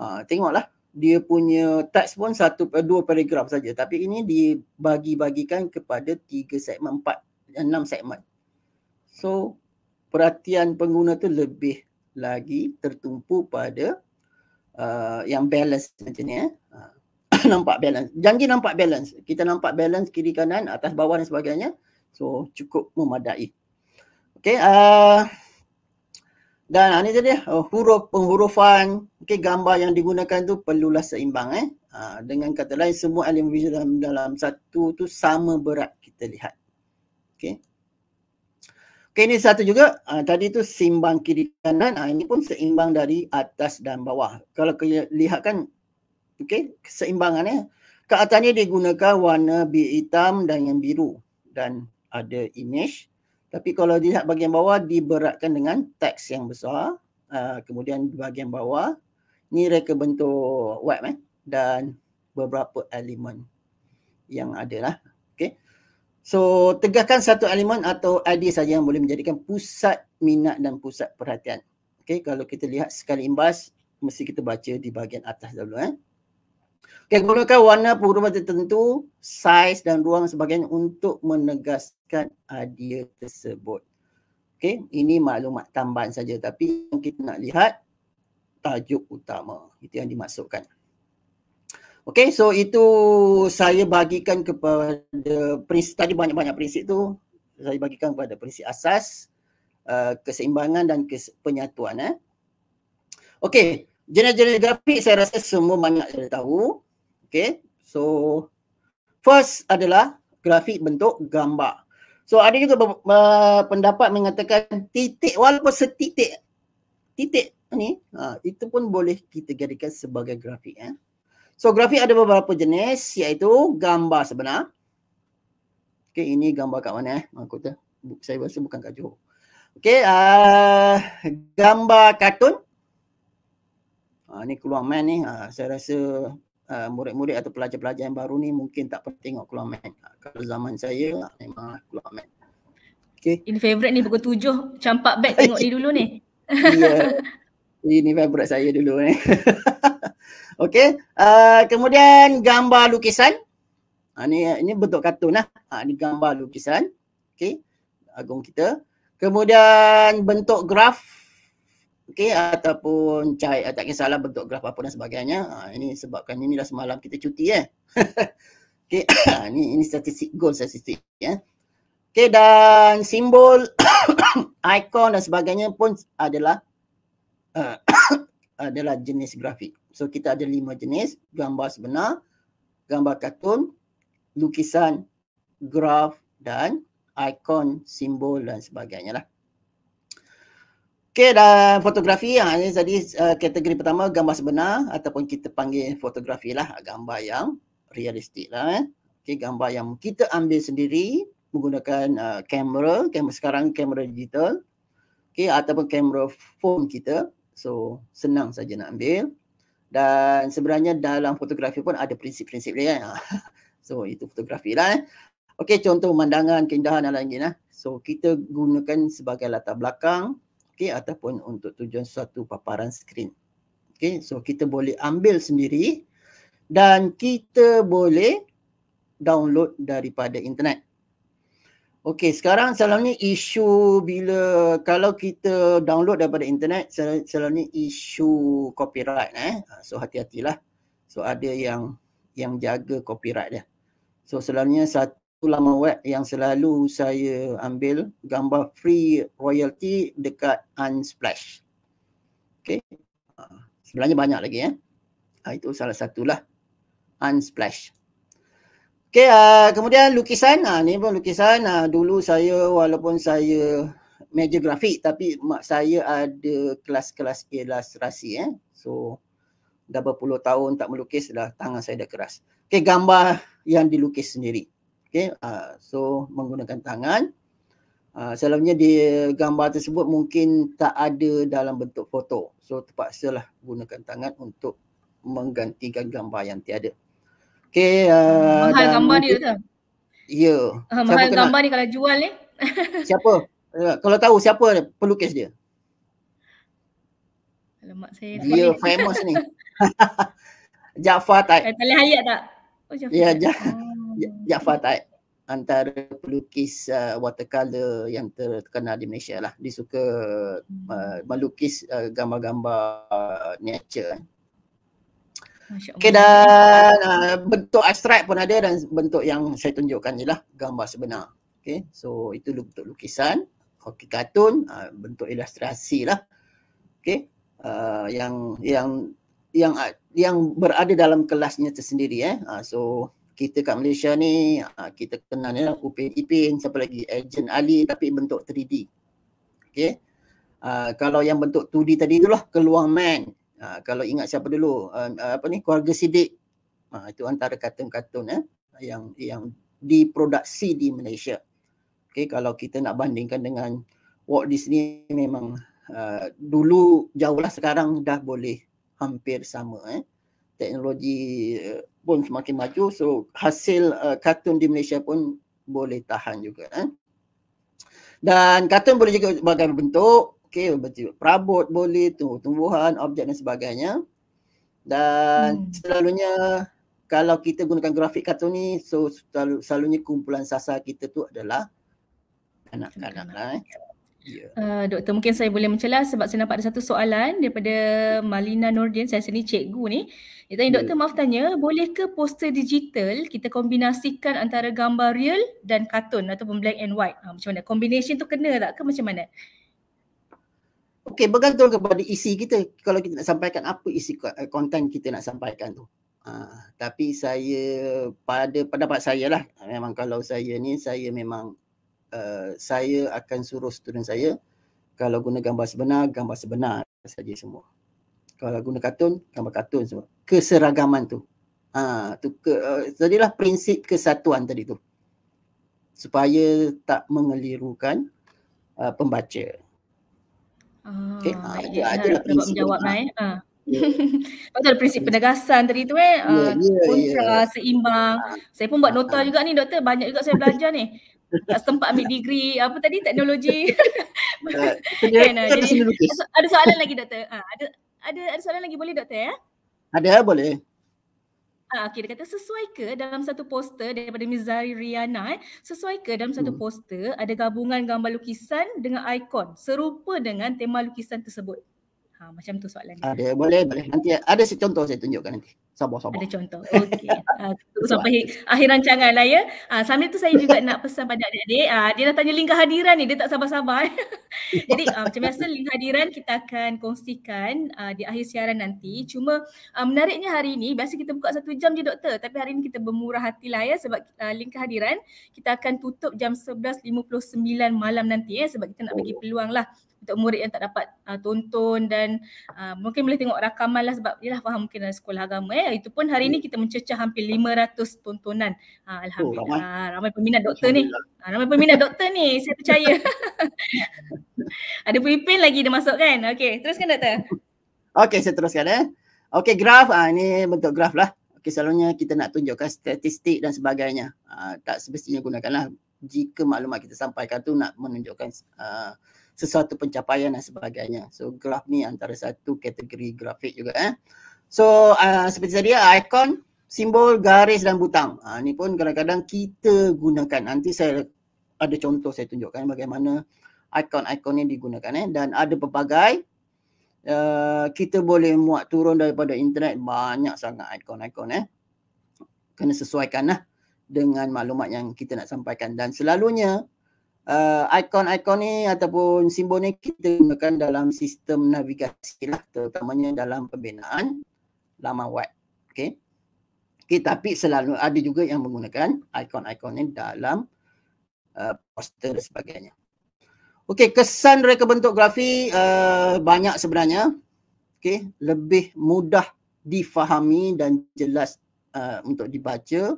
uh, tengoklah dia punya text pun satu eh, dua paragraf saja tapi ini dibagi-bagikan kepada tiga segmen empat enam segmen so perhatian pengguna tu lebih lagi tertumpu pada uh, yang balance macam ni eh ah, <coughs> nampak balance janji nampak balance kita nampak balance kiri kanan atas bawah dan sebagainya So cukup memadai. Okay. Uh, dan ini ah, jadi uh, oh, huruf penghurufan, okay, gambar yang digunakan tu perlulah seimbang. Eh. Uh, dengan kata lain, semua elemen visual dalam, dalam satu tu sama berat kita lihat. Okay. Okay, ini satu juga. Uh, tadi tu seimbang kiri kanan. Uh, ini pun seimbang dari atas dan bawah. Kalau kita lihat kan, okay, keseimbangannya. Eh. Ke atas ni digunakan warna biru hitam dan yang biru. Dan ada image tapi kalau dilihat bahagian bawah diberatkan dengan teks yang besar uh, kemudian bahagian bawah ni reka bentuk web eh dan beberapa elemen yang ada lah Okay, so tegakkan satu elemen atau id saja yang boleh menjadikan pusat minat dan pusat perhatian Okay, kalau kita lihat sekali imbas mesti kita baca di bahagian atas dulu eh Okay, gunakan warna perhuruman tertentu, saiz dan ruang sebagainya untuk menegaskan idea tersebut. Okay, ini maklumat tambahan saja tapi yang kita nak lihat tajuk utama. Itu yang dimasukkan. Okay, so itu saya bagikan kepada prinsip, tadi banyak-banyak prinsip tu saya bagikan kepada prinsip asas, uh, keseimbangan dan kes- penyatuan. Eh. Okay, jenis-jenis grafik saya rasa semua banyak yang tahu. Okay, so first adalah grafik bentuk gambar. So ada juga pendapat mengatakan titik walaupun setitik titik ni uh, itu pun boleh kita jadikan sebagai grafik eh. So grafik ada beberapa jenis iaitu gambar sebenar. Okay ini gambar kat mana eh? Aku tu saya rasa bukan kat Johor. Okay uh, gambar kartun. Uh, ni keluar main ni uh, saya rasa Uh, murid-murid atau pelajar-pelajar yang baru ni mungkin tak pernah tengok Kuala Med. Uh, kalau zaman saya uh, memang Kuala Med. Okay. Ini favorite ni pukul tujuh campak back tengok ni dulu ni. <laughs> Ya. Yeah. Ini favorite saya dulu ni. <laughs> Okey. Uh, kemudian gambar lukisan. Ha, ini, ini bentuk kartun lah. Ha, ini gambar lukisan. Okey. Agung kita. Kemudian bentuk graf okey ataupun cai ah, tak kisahlah bentuk graf apa dan sebagainya ha, ini sebabkan inilah semalam kita cuti eh <laughs> okey <coughs> ini ini statistik gol statistik ya okey dan simbol <coughs> ikon dan sebagainya pun adalah uh, <coughs> adalah jenis grafik so kita ada lima jenis gambar sebenar gambar kartun lukisan graf dan ikon simbol dan sebagainya lah Okay dan fotografi yang ini tadi eh, kategori pertama gambar sebenar ataupun kita panggil fotografi lah gambar yang realistik lah. Eh. Okey, gambar yang kita ambil sendiri menggunakan eh, kamera, uh, kamera sekarang kamera digital. Okay ataupun kamera phone kita. So, senang saja nak ambil. Dan sebenarnya dalam fotografi pun ada prinsip-prinsip dia. Eh. <laughs> So, itu fotografi lah. Eh. Okey, contoh pemandangan, keindahan dan lain-lain. Eh. So, kita gunakan sebagai latar belakang okay, ataupun untuk tujuan suatu paparan skrin. Okay, so kita boleh ambil sendiri dan kita boleh download daripada internet. Okey, sekarang selalunya isu bila kalau kita download daripada internet sel- selalunya isu copyright eh. Ha, so hati-hatilah. So ada yang yang jaga copyright dia. So selalunya satu lama web yang selalu saya ambil gambar free royalty dekat Unsplash. Okay. Sebenarnya banyak lagi ya. Eh. Ah, itu salah satulah Unsplash. Okay, uh, ah, kemudian lukisan. Uh, ni pun lukisan. Uh, dulu saya walaupun saya major grafik tapi mak saya ada kelas-kelas ilustrasi. Eh. So, dah berpuluh tahun tak melukis dah tangan saya dah keras. Okay, gambar yang dilukis sendiri. Okay, uh, ah, so menggunakan tangan. Uh, selalunya di gambar tersebut mungkin tak ada dalam bentuk foto. So terpaksalah gunakan tangan untuk menggantikan gambar yang tiada. Okay. Uh, ah, mahal gambar dia ke? Ya. Uh, mahal kenal? gambar ni kalau jual ni. <laughs> Eh? siapa? Uh, kalau tahu siapa pelukis dia? Alamak saya. Dia famous ni. <laughs> <laughs> Jafar. tak? Eh, tak boleh hayat tak? Oh, ya, yeah, ja- oh. Ya, Jaafar Taib antara pelukis uh, watercolor yang terkenal di Malaysia lah. Dia suka uh, melukis uh, gambar-gambar uh, nature. Eh. Okay dan uh, bentuk abstrak pun ada dan bentuk yang saya tunjukkan je lah gambar sebenar. Okay so itu bentuk lukisan. hoki kartun uh, bentuk ilustrasi lah. Okay uh, yang yang yang yang berada dalam kelasnya tersendiri eh. Uh, so kita kat Malaysia ni uh, kita kenal ya Upin Ipin siapa lagi Agent Ali tapi bentuk 3D. Okey. Uh, kalau yang bentuk 2D tadi itulah keluar man. Uh, kalau ingat siapa dulu uh, apa ni keluarga Sidik. Uh, itu antara kartun-kartun ya yang yang diproduksi di Malaysia. Okey kalau kita nak bandingkan dengan Walt Disney memang uh, dulu jauh lah sekarang dah boleh hampir sama eh teknologi eh, pun semakin maju so hasil uh, kartun di Malaysia pun boleh tahan juga eh. dan kartun boleh juga sebagai bentuk okey bentuk perabot boleh tu tumbuhan objek dan sebagainya dan hmm. selalunya kalau kita gunakan grafik kartun ni so selalunya kumpulan sasar kita tu adalah anak-anak lah eh. Yeah. Ya. Uh, doktor mungkin saya boleh mencelah sebab saya nampak ada satu soalan daripada Malina Nordin, saya sini cikgu ni. Dia tanya, yeah. doktor maaf tanya, boleh ke poster digital kita kombinasikan antara gambar real dan kartun ataupun black and white? Uh, macam mana? Combination tu kena tak ke macam mana? Okey, bergantung kepada isi kita. Kalau kita nak sampaikan apa isi eh, konten kita nak sampaikan tu. Uh, tapi saya pada pendapat saya lah memang kalau saya ni saya memang Eh, saya akan suruh student saya kalau guna gambar sebenar, gambar sebenar saja semua. Kalau guna kartun, gambar kartun semua. Keseragaman tu. Ha, tu ke, uh, jadilah prinsip kesatuan tadi tu. Supaya tak mengelirukan uh, pembaca. Ah, okay. Ha, ada, lah. ha. ya, <laughs> ada lah prinsip. Menjawab lah, eh. Yeah. Betul prinsip penegasan tadi tu eh yeah, ya, yeah, ya, ya. kontra yeah. seimbang. Ah. Saya pun buat ah, nota ah. juga ni doktor banyak juga saya belajar ni tak sempat ambil degree apa tadi teknologi. Uh, <laughs> kan, ada, jadi, ada soalan lagi doktor? Ha, ada ada ada soalan lagi boleh doktor ya? Ada boleh. Ha, ah, okay, dia kata sesuai ke dalam satu poster daripada Mizari Riana eh? sesuai ke dalam satu hmm. poster ada gabungan gambar lukisan dengan ikon serupa dengan tema lukisan tersebut? Ha, macam tu soalan dia. Ada, boleh, boleh. Nanti ada contoh saya tunjukkan nanti. Sabar, sabar. Ada contoh. Okey. Uh, <laughs> sampai akhir rancangan lah ya. Uh, sambil tu saya juga nak pesan pada adik-adik. Uh, dia dah tanya link kehadiran ni. Dia tak sabar-sabar. <laughs> Jadi uh, macam biasa link kehadiran kita akan kongsikan uh, di akhir siaran nanti. Cuma uh, menariknya hari ini biasa kita buka satu jam je doktor. Tapi hari ini kita bermurah hati lah ya. Sebab uh, link kehadiran kita akan tutup jam 11.59 malam nanti ya. Sebab kita nak bagi oh. peluang lah untuk murid yang tak dapat uh, tonton dan uh, mungkin boleh tengok rakaman lah sebab dia lah faham mungkin dalam sekolah agama eh. Itu pun hari ni kita mencecah hampir 500 tontonan. Uh, Alhamdulillah. Oh, ramai. Ah, ramai peminat doktor ni. Uh, ramai peminat doktor ni. Saya percaya. <laughs> Ada pelipin lagi dia masuk kan. Okay. Teruskan doktor. Okay. Saya teruskan eh. Okay. Graf. Uh, ini bentuk graf lah. Okay. Selalunya kita nak tunjukkan statistik dan sebagainya. Uh, tak semestinya gunakanlah jika maklumat kita sampaikan tu nak menunjukkan uh, sesuatu pencapaian dan sebagainya. So graf ni antara satu kategori grafik juga eh. So uh, seperti tadi ah, ikon, simbol, garis dan butang. Uh, ni pun kadang-kadang kita gunakan. Nanti saya ada contoh saya tunjukkan bagaimana ikon-ikon ni digunakan eh. Dan ada pelbagai uh, kita boleh muat turun daripada internet banyak sangat ikon-ikon eh. Kena sesuaikan lah dengan maklumat yang kita nak sampaikan dan selalunya uh, ikon-ikon ni ataupun simbol ni kita gunakan dalam sistem navigasi lah terutamanya dalam pembinaan laman web. Okay. okay tapi selalu ada juga yang menggunakan ikon-ikon ni dalam uh, poster dan sebagainya. Okay, kesan reka bentuk grafik uh, eh, banyak sebenarnya. Okay, lebih mudah difahami dan jelas uh, untuk dibaca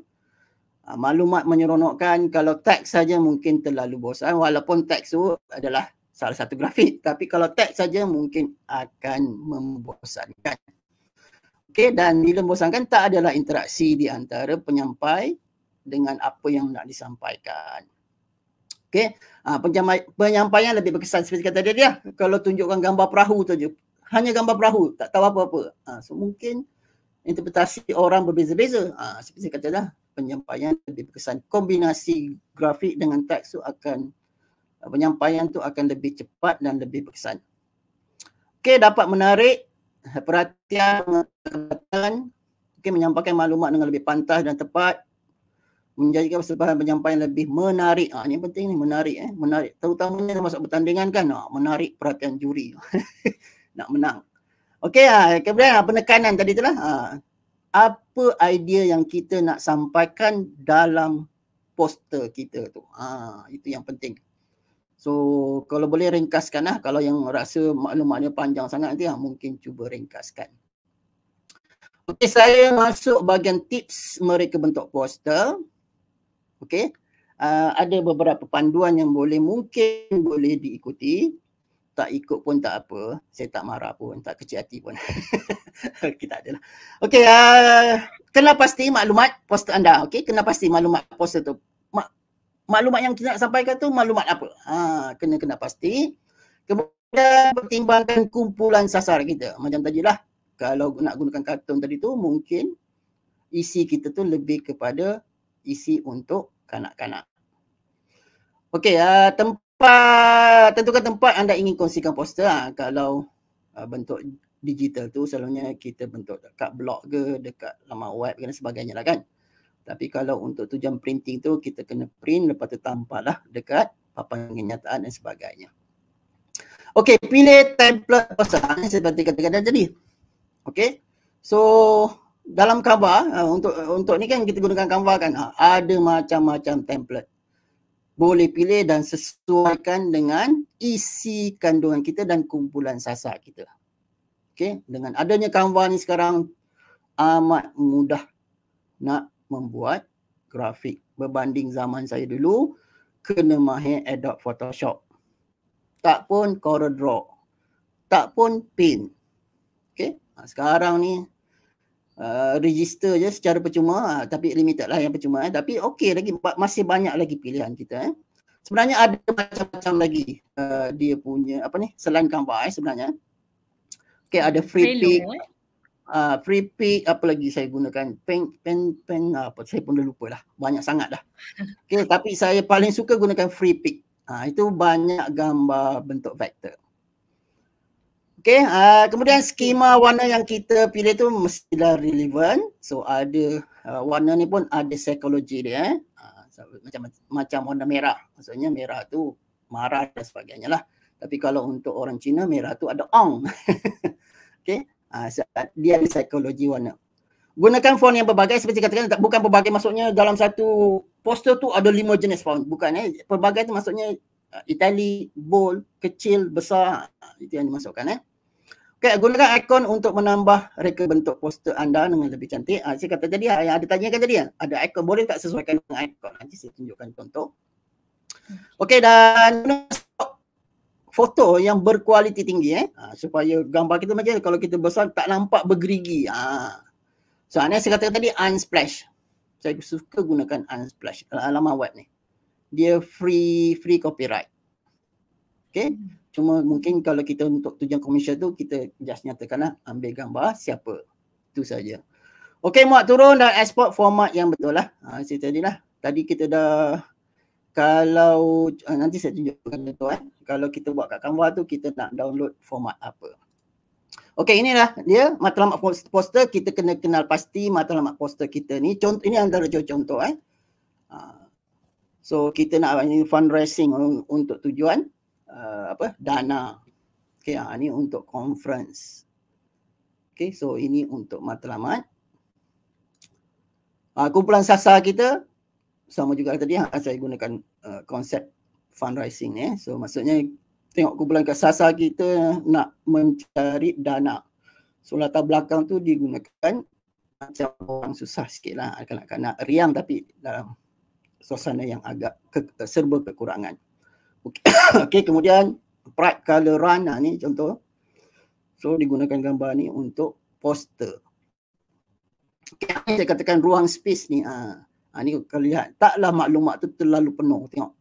Ah, maklumat menyeronokkan kalau teks saja mungkin terlalu bosan walaupun teks tu adalah salah satu grafik <laughs> tapi kalau teks saja mungkin akan membosankan okey dan bila membosankan tak adalah interaksi di antara penyampai dengan apa yang nak disampaikan okey ha, ah, penyampaian lebih berkesan seperti kata dia dia kalau tunjukkan gambar perahu saja hanya gambar perahu tak tahu apa-apa ah, so mungkin interpretasi orang berbeza-beza seperti kata dah penyampaian lebih berkesan. Kombinasi grafik dengan teks tu akan penyampaian tu akan lebih cepat dan lebih berkesan. Okey, dapat menarik perhatian pengetahuan. Okey, menyampaikan maklumat dengan lebih pantas dan tepat. Menjadikan persembahan penyampaian lebih menarik. Ha, ah, ini penting ni, menarik. Eh. menarik. Terutamanya masuk pertandingan kan, ha, menarik perhatian juri. <laughs> Nak menang. Okey, ha, kemudian penekanan tadi telah. Ha apa idea yang kita nak sampaikan dalam poster kita tu. Ha, itu yang penting. So kalau boleh ringkaskan lah. Kalau yang rasa maklumatnya panjang sangat nanti lah, mungkin cuba ringkaskan. Okay, saya masuk bagian tips mereka bentuk poster. Okay, uh, ada beberapa panduan yang boleh mungkin boleh diikuti tak ikut pun tak apa. Saya tak marah pun, tak kecil hati pun. Kita <laughs> okay, adalah. Okey, uh, ah, kena pasti maklumat poster anda. Okey, kena pasti maklumat poster tu. Mak, maklumat yang kita nak sampaikan tu maklumat apa? Ha, kena kena pasti. Kemudian pertimbangkan kumpulan sasar kita. Macam tadi lah. Kalau nak gunakan kartun tadi tu mungkin isi kita tu lebih kepada isi untuk kanak-kanak. Okey, uh, tempat tempat tentukan tempat anda ingin kongsikan poster ha. kalau uh, bentuk digital tu selalunya kita bentuk dekat blog ke dekat laman web dan sebagainya lah kan tapi kalau untuk tujuan printing tu kita kena print lepas tu lah dekat papan kenyataan dan sebagainya Okay, pilih template poster ha. seperti kata-kata tadi Okay, so dalam Canva uh, untuk untuk ni kan kita gunakan Canva kan ha. ada macam-macam template boleh pilih dan sesuaikan dengan isi kandungan kita dan kumpulan sasak kita. Okey, dengan adanya Canva ni sekarang amat mudah nak membuat grafik berbanding zaman saya dulu kena mahir Adobe Photoshop. Tak pun Corel Draw, Tak pun Paint. Okey, sekarang ni Uh, register je secara percuma ah, tapi limited lah yang percuma eh. tapi okey lagi masih banyak lagi pilihan kita eh. sebenarnya ada macam-macam lagi uh, dia punya apa ni selain Canva eh, sebenarnya okey ada free Hello. pick uh, free pick apa lagi saya gunakan pen pen pen ah, apa saya pun dah lupa lah banyak sangat dah <laughs> okey tapi saya paling suka gunakan free pick uh, ah, itu banyak gambar bentuk vector. Okay, uh, kemudian skema warna yang kita pilih tu mestilah relevant. So ada uh, warna ni pun ada psikologi dia. Eh. Uh, so, macam macam warna merah. Maksudnya merah tu marah dan sebagainya lah. Tapi kalau untuk orang Cina, merah tu ada ong. <laughs> okay, uh, so, dia ada psikologi warna. Gunakan font yang berbagai seperti katakan tak bukan berbagai maksudnya dalam satu poster tu ada lima jenis font. Bukan eh. Berbagai tu maksudnya Uh, Itali, bowl, kecil, besar, uh, itu yang dimasukkan eh. Okay, gunakan ikon untuk menambah reka bentuk poster anda dengan lebih cantik. Ah, saya kata tadi, ah, yang ada tanya kan tadi, ah, ada ikon boleh tak sesuaikan dengan ikon? Nanti saya tunjukkan contoh. Okay dan foto yang berkualiti tinggi eh. Ah, supaya gambar kita macam kalau kita besar tak nampak bergerigi. Ah. So, saya kata tadi, unsplash. Saya suka gunakan unsplash, alamat web ni dia free free copyright. Okay. Cuma mungkin kalau kita untuk tujuan komersial tu kita just nyatakanlah ambil gambar siapa. Itu saja. Okay muat turun dan export format yang betul lah. Ha, saya tadi lah. Tadi kita dah kalau ah, nanti saya tunjukkan tu eh. Kalau kita buat kat Canva tu kita nak download format apa. Okey inilah dia matlamat poster kita kena kenal pasti matlamat poster kita ni contoh ini antara contoh eh. Ha, So kita nak fundraising untuk tujuan uh, apa dana. Okay, ha, ini untuk conference. Okay, so ini untuk matlamat. Ha, kumpulan sasa kita sama juga tadi ha, saya gunakan uh, konsep fundraising ni. Eh. So maksudnya tengok kumpulan sasa kita nak mencari dana. So latar belakang tu digunakan macam orang susah sikit lah. Kanak-kanak riang tapi dalam suasana yang agak ke, serba kekurangan. Okey, <coughs> okay, kemudian pride color rana ha, ni contoh. So digunakan gambar ni untuk poster. Okay, saya katakan ruang space ni. Ha. Ha, ni kalau lihat, taklah maklumat tu terlalu penuh. Tengok.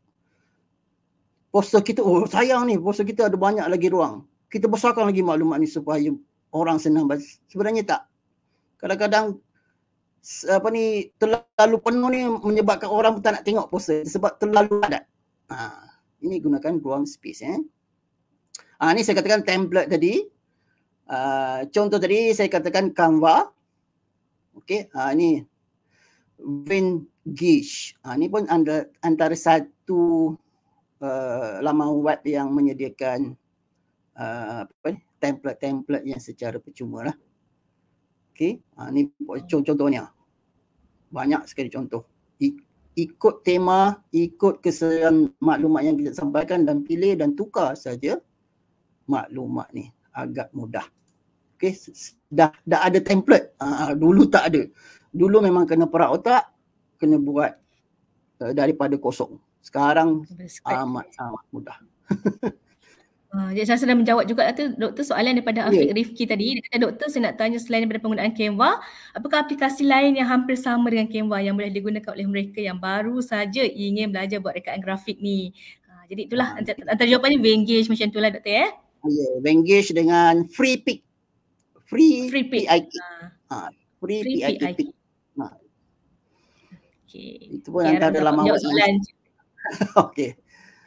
Poster kita, oh sayang ni, poster kita ada banyak lagi ruang. Kita besarkan lagi maklumat ni supaya orang senang baca. Sebenarnya tak. Kadang-kadang apa ni terlalu penuh ni menyebabkan orang pun tak nak tengok poster sebab terlalu padat. Ha, ini gunakan ruang space eh. Ha, ini saya katakan template tadi. Uh, contoh tadi saya katakan Canva. Okey, ha, ini Vin Gish. Ha, ini pun anda, antara satu uh, laman web yang menyediakan uh, apa template-template yang secara percuma lah. Okey, ha, ini contoh-contohnya banyak sekali contoh ikut tema ikut keseruan maklumat yang kita sampaikan dan pilih dan tukar saja maklumat ni agak mudah Okay, dah dah ada template uh, dulu tak ada dulu memang kena perak otak kena buat uh, daripada kosong sekarang amat amat mudah <laughs> Ya, saya sudah menjawab juga lah tu doktor soalan daripada ya. Afiq Rifki tadi. Dia kata doktor saya nak tanya selain daripada penggunaan Canva, apakah aplikasi lain yang hampir sama dengan Canva yang boleh digunakan oleh mereka yang baru saja ingin belajar buat rekaan grafik ni? Ha, jadi itulah ha. Ah. antara, antara jawapannya Vengage macam tu lah doktor ya. Eh? Yeah, Vengage dengan FreePic. Free Free Pick. Ha. Ha. Free, free PIK. PIK. Okay. Itu pun okay, antara lama. <laughs> Okay.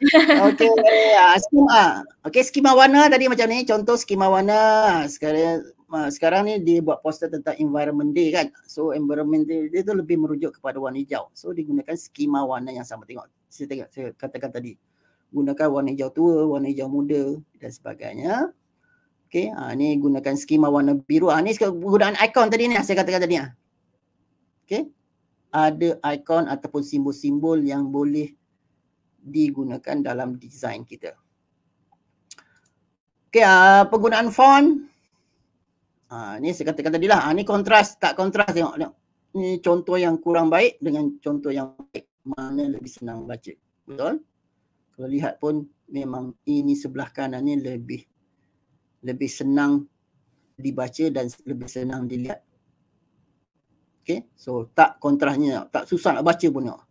Okay, uh, ah, skema. Ah. Okay, skema warna tadi macam ni. Contoh skema warna sekarang ah, sekarang ni dia buat poster tentang environment day kan. So environment day, dia tu lebih merujuk kepada warna hijau. So dia gunakan skema warna yang sama. Tengok saya, tengok, saya katakan tadi. Gunakan warna hijau tua, warna hijau muda dan sebagainya. Okay, ha, ni gunakan skema warna biru. Ha, ni kegunaan ikon tadi ni saya katakan tadi. Ha. Okay, ada ikon ataupun simbol-simbol yang boleh digunakan dalam design kita. Okay, uh, penggunaan font. Uh, ni saya katakan tadi lah. Uh, ni kontras, tak kontras tengok. tengok. Ni contoh yang kurang baik dengan contoh yang baik. Mana lebih senang baca. Betul? Kalau lihat pun memang ini sebelah kanan ni lebih lebih senang dibaca dan lebih senang dilihat. Okay, so tak kontrasnya, tak susah nak baca pun tengok.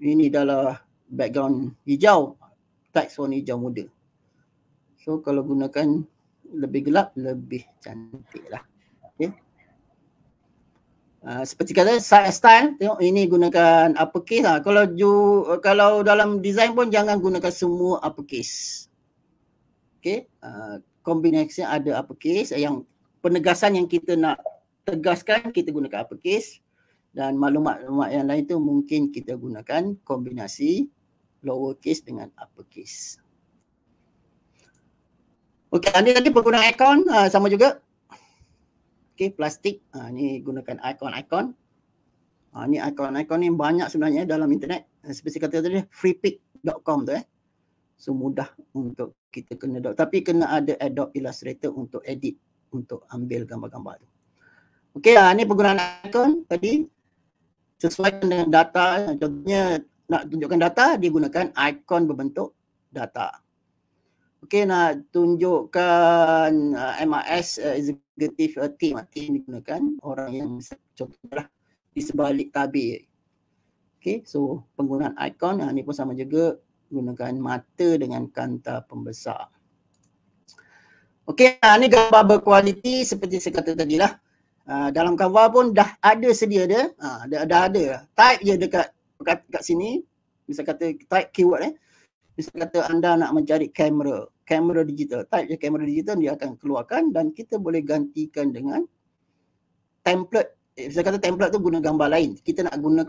Ini dalam background hijau teks warna hijau muda so kalau gunakan lebih gelap lebih cantik lah okay. uh, seperti kata size style tengok ini gunakan uppercase lah kalau ju, kalau dalam design pun jangan gunakan semua uppercase okay. uh, kombinasi ada uppercase yang penegasan yang kita nak tegaskan kita gunakan uppercase dan maklumat-maklumat yang lain tu mungkin kita gunakan kombinasi lowercase dengan uppercase. Okey, ada tadi pengguna icon uh, ah, sama juga. Okey, plastik. Uh, ni gunakan icon-icon. Uh, ah, ni icon-icon ni banyak sebenarnya dalam internet. Uh, seperti kata tadi, freepick.com tu eh. So mudah untuk kita kena adopt. Tapi kena ada Adobe Illustrator untuk edit, untuk ambil gambar-gambar tu. Okey, uh, ni penggunaan icon tadi. Sesuaikan dengan data, contohnya nak tunjukkan data dia gunakan ikon berbentuk data. Okey nak tunjukkan uh, MIS uh, executive uh, team team digunakan orang yang contohlah di sebalik tabir. Okey so penggunaan ikon uh, ni pun sama juga gunakan mata dengan kanta pembesar. Okey uh, ni gambar berkualiti seperti saya kata tadi lah. Uh, dalam cover pun dah ada sedia dia. Uh, dah, dah ada. Type je dekat kat, kat sini misal kata type keyword eh misal kata anda nak mencari kamera kamera digital type je kamera digital dia akan keluarkan dan kita boleh gantikan dengan template eh, misal kata template tu guna gambar lain kita nak guna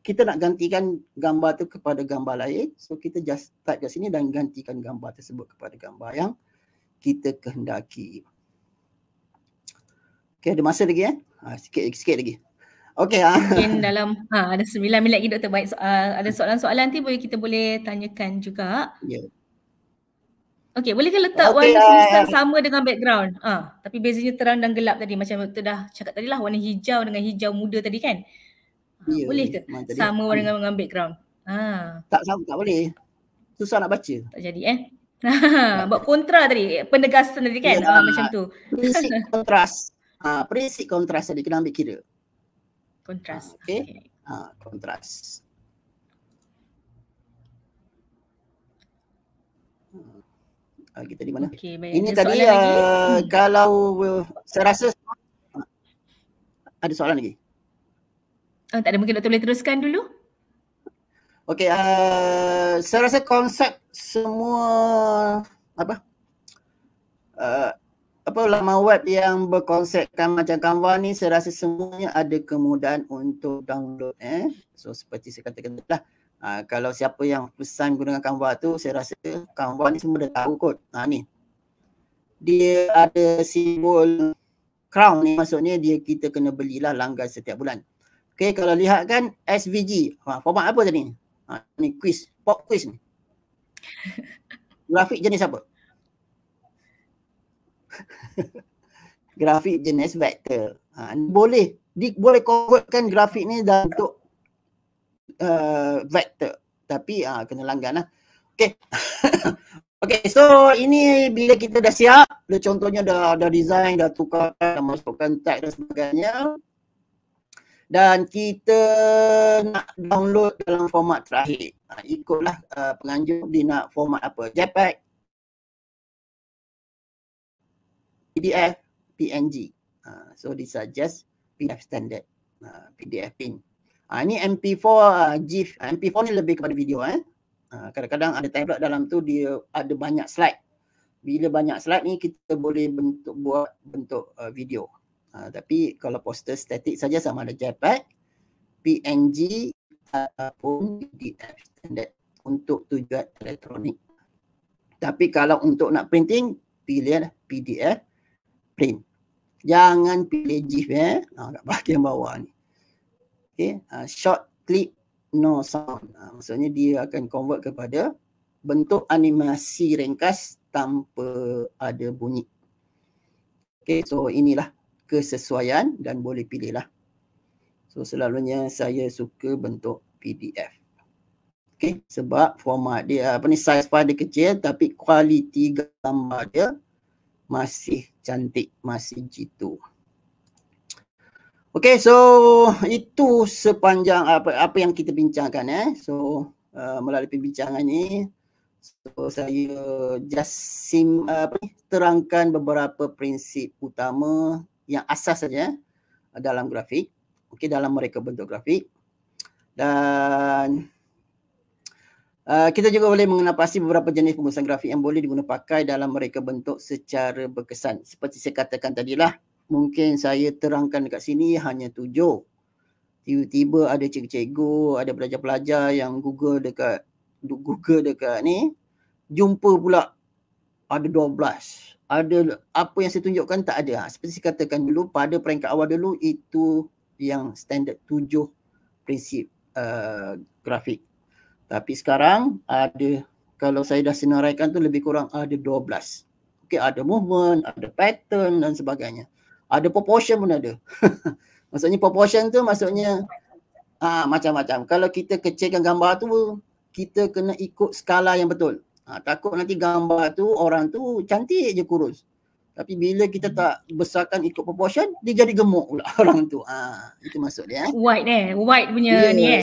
kita nak gantikan gambar tu kepada gambar lain so kita just type kat sini dan gantikan gambar tersebut kepada gambar yang kita kehendaki Okay, ada masa lagi eh? Ha, sikit, sikit lagi. Okay. Ah. Mungkin <laughs> dalam ha, ada sembilan minit lagi Dr. Baik. So, uh, ada soalan-soalan nanti boleh kita boleh tanyakan juga. Ya. Yeah. Okay, bolehkah letak okay, warna tulisan ah, eh. sama dengan background? Ha, tapi bezanya terang dan gelap tadi. Macam Dr. dah cakap tadi lah warna hijau dengan hijau muda tadi kan? Ha, yeah, boleh ke tadi. sama warna dengan, dengan background? Ha. Tak sama, tak boleh. Susah nak baca. Tak jadi eh. <laughs> Buat kontra tadi, eh, penegasan tadi kan? Yeah, ha, macam tu. Prinsip kontras. Ha, prinsip kontras tadi kena ambil kira. Kontras. Ah, okay. Ha, ah, kontras. Ha, kita di mana? Okay, Ini tadi uh, kalau uh, saya rasa ada soalan lagi. Oh, tak ada mungkin doktor boleh teruskan dulu. Okey, uh, saya rasa konsep semua apa? Uh, apa laman web yang berkonsepkan macam Canva ni saya rasa semuanya ada kemudahan untuk download eh. So seperti saya katakan tadi lah. Ha, kalau siapa yang pesan guna Canva tu saya rasa Canva ni semua dah tahu kot. Ha ni. Dia ada simbol crown ni maksudnya dia kita kena belilah langgan setiap bulan. Okay kalau lihat kan SVG. Ha, format apa tadi? Ha, ni quiz. Pop quiz ni. <laughs> Grafik jenis apa? <laughs> grafik jenis vektor. Ha, boleh di, boleh convertkan grafik ni dalam bentuk uh, vektor. Tapi ha, kena langgan lah. Okay. <laughs> okay, so ini bila kita dah siap, dah contohnya dah, ada design, dah tukar, dah masukkan tag dan sebagainya. Dan kita nak download dalam format terakhir. Ha, ikutlah uh, penganjur dia nak format apa. JPEG, PDF, PNG. Uh, ah, so this are PDF standard, uh, ah, PDF pin. Uh, ini MP4 uh, GIF. MP4 ni lebih kepada video. Eh. Kadang-kadang uh, ada tablet dalam tu dia ada banyak slide. Bila banyak slide ni kita boleh bentuk buat bentuk uh, video. Uh, tapi kalau poster statik saja sama ada JPEG, PNG ataupun PDF standard untuk tujuan elektronik. Tapi kalau untuk nak printing, pilih lah PDF plain. Jangan pilih gif ya. Eh? Ha, kat bahagian bawah ni. Okay. Ha, short clip no sound. Ha, maksudnya dia akan convert kepada bentuk animasi ringkas tanpa ada bunyi. Okay. So inilah kesesuaian dan boleh pilihlah. So selalunya saya suka bentuk PDF. Okay. Sebab format dia apa ni size file dia kecil tapi kualiti gambar dia masih cantik, masih jitu. Okay, so itu sepanjang apa apa yang kita bincangkan eh. So uh, melalui perbincangan ini so saya just sim uh, apa terangkan beberapa prinsip utama yang asas saja uh, dalam grafik. Okay, dalam mereka bentuk grafik. Dan Uh, kita juga boleh mengenal pasti beberapa jenis pengurusan grafik yang boleh digunakan pakai dalam mereka bentuk secara berkesan. Seperti saya katakan tadilah, mungkin saya terangkan dekat sini hanya tujuh. Tiba-tiba ada cikgu-cikgu, ada pelajar-pelajar yang Google dekat Google dekat ni, jumpa pula ada dua belas. Ada apa yang saya tunjukkan tak ada. Seperti saya katakan dulu pada peringkat awal dulu itu yang standard tujuh prinsip uh, grafik. Tapi sekarang ada kalau saya dah senaraikan tu lebih kurang ada 12. Okey ada movement, ada pattern dan sebagainya. Ada proportion pun ada. <laughs> maksudnya proportion tu maksudnya ah macam-macam. Kalau kita kecilkan gambar tu kita kena ikut skala yang betul. Ha, takut nanti gambar tu orang tu cantik je kurus. Tapi bila kita hmm. tak besarkan ikut proportion, dia jadi gemuk pula <laughs> orang tu. ha, itu maksud dia. Eh. White eh. White punya yes. ni eh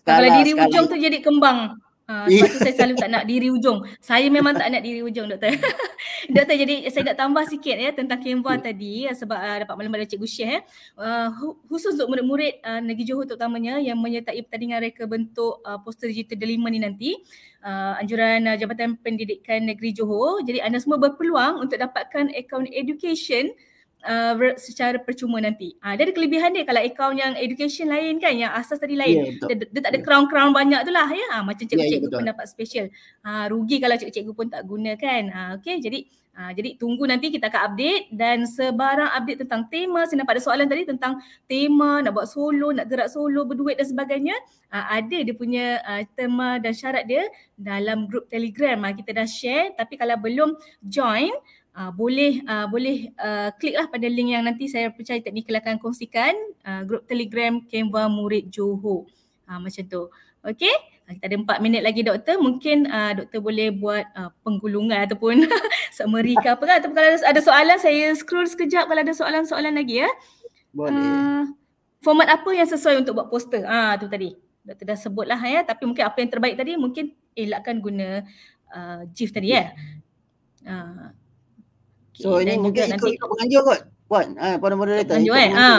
skala, kalau diri skala. ujung tu jadi kembang Uh, sebab tu saya <laughs> selalu tak nak diri ujung. Saya memang tak nak diri ujung doktor. <laughs> doktor jadi saya nak tambah sikit ya tentang Canva hmm. tadi ya, sebab uh, dapat melembar cikgu share eh. Uh, ya. ah, khusus untuk murid-murid uh, negeri Johor terutamanya yang menyertai pertandingan reka bentuk uh, poster digital delima ni nanti uh, anjuran Jabatan Pendidikan Negeri Johor. Jadi anda semua berpeluang untuk dapatkan akaun education uh, secara percuma nanti. Uh, dia ada kelebihan dia kalau account yang education lain kan yang asas tadi lain. Yeah, ya, dia, dia tak ada ya. crown-crown yeah. banyak tu lah ya. Uh, macam ya, cikgu-cikgu yeah, pun dapat special. Uh, rugi kalau cikgu-cikgu pun tak guna kan. Uh, okay jadi Ha, jadi tunggu nanti kita akan update dan sebarang update tentang tema saya nampak ada soalan tadi tentang tema nak buat solo, nak gerak solo, berduet dan sebagainya ha, ada dia punya uh, tema dan syarat dia dalam grup telegram ha, kita dah share tapi kalau belum join uh, boleh uh, boleh uh, ah, kliklah pada link yang nanti saya percaya tak akan kongsikan uh, grup Telegram Canva Murid Johor. Uh, macam tu. Okey. Kita ada empat minit lagi doktor. Mungkin uh, doktor boleh buat uh, penggulungan ataupun <laughs> summary ke apa. Ataupun kalau ada soalan saya scroll sekejap kalau ada soalan-soalan lagi ya. Boleh. Uh, format apa yang sesuai untuk buat poster? Ah uh, tu tadi. Doktor dah sebutlah ya. Tapi mungkin apa yang terbaik tadi mungkin elakkan guna uh, GIF tadi ya. Uh. Okay. So ini mungkin nanti ikut penganjur kot. Buat uh, ah, pada moderator. Penganjur kan? Ha.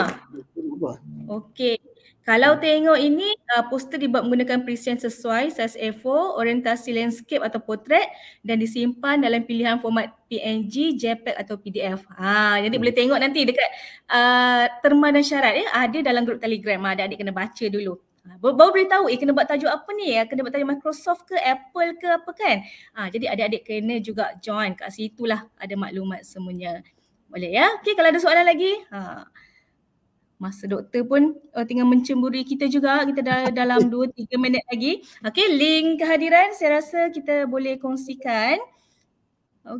Okay. Kalau tengok ini uh, poster dibuat menggunakan perisian sesuai size A4, orientasi landscape atau portrait dan disimpan dalam pilihan format PNG, JPEG atau PDF. Ha, ah, jadi boleh tengok nanti dekat uh, terma dan syarat ya ada dalam grup Telegram. Ada adik kena baca dulu. Ah, baru, baru boleh tahu eh kena buat tajuk apa ni ah, kena buat tajuk Microsoft ke Apple ke apa kan ha, jadi adik-adik kena juga join kat situ lah ada maklumat semuanya boleh ya okey kalau ada soalan lagi ha. masa doktor pun oh, eh, tinggal mencemburi kita juga kita dah <laughs> dalam 2 3 minit lagi okey link kehadiran saya rasa kita boleh kongsikan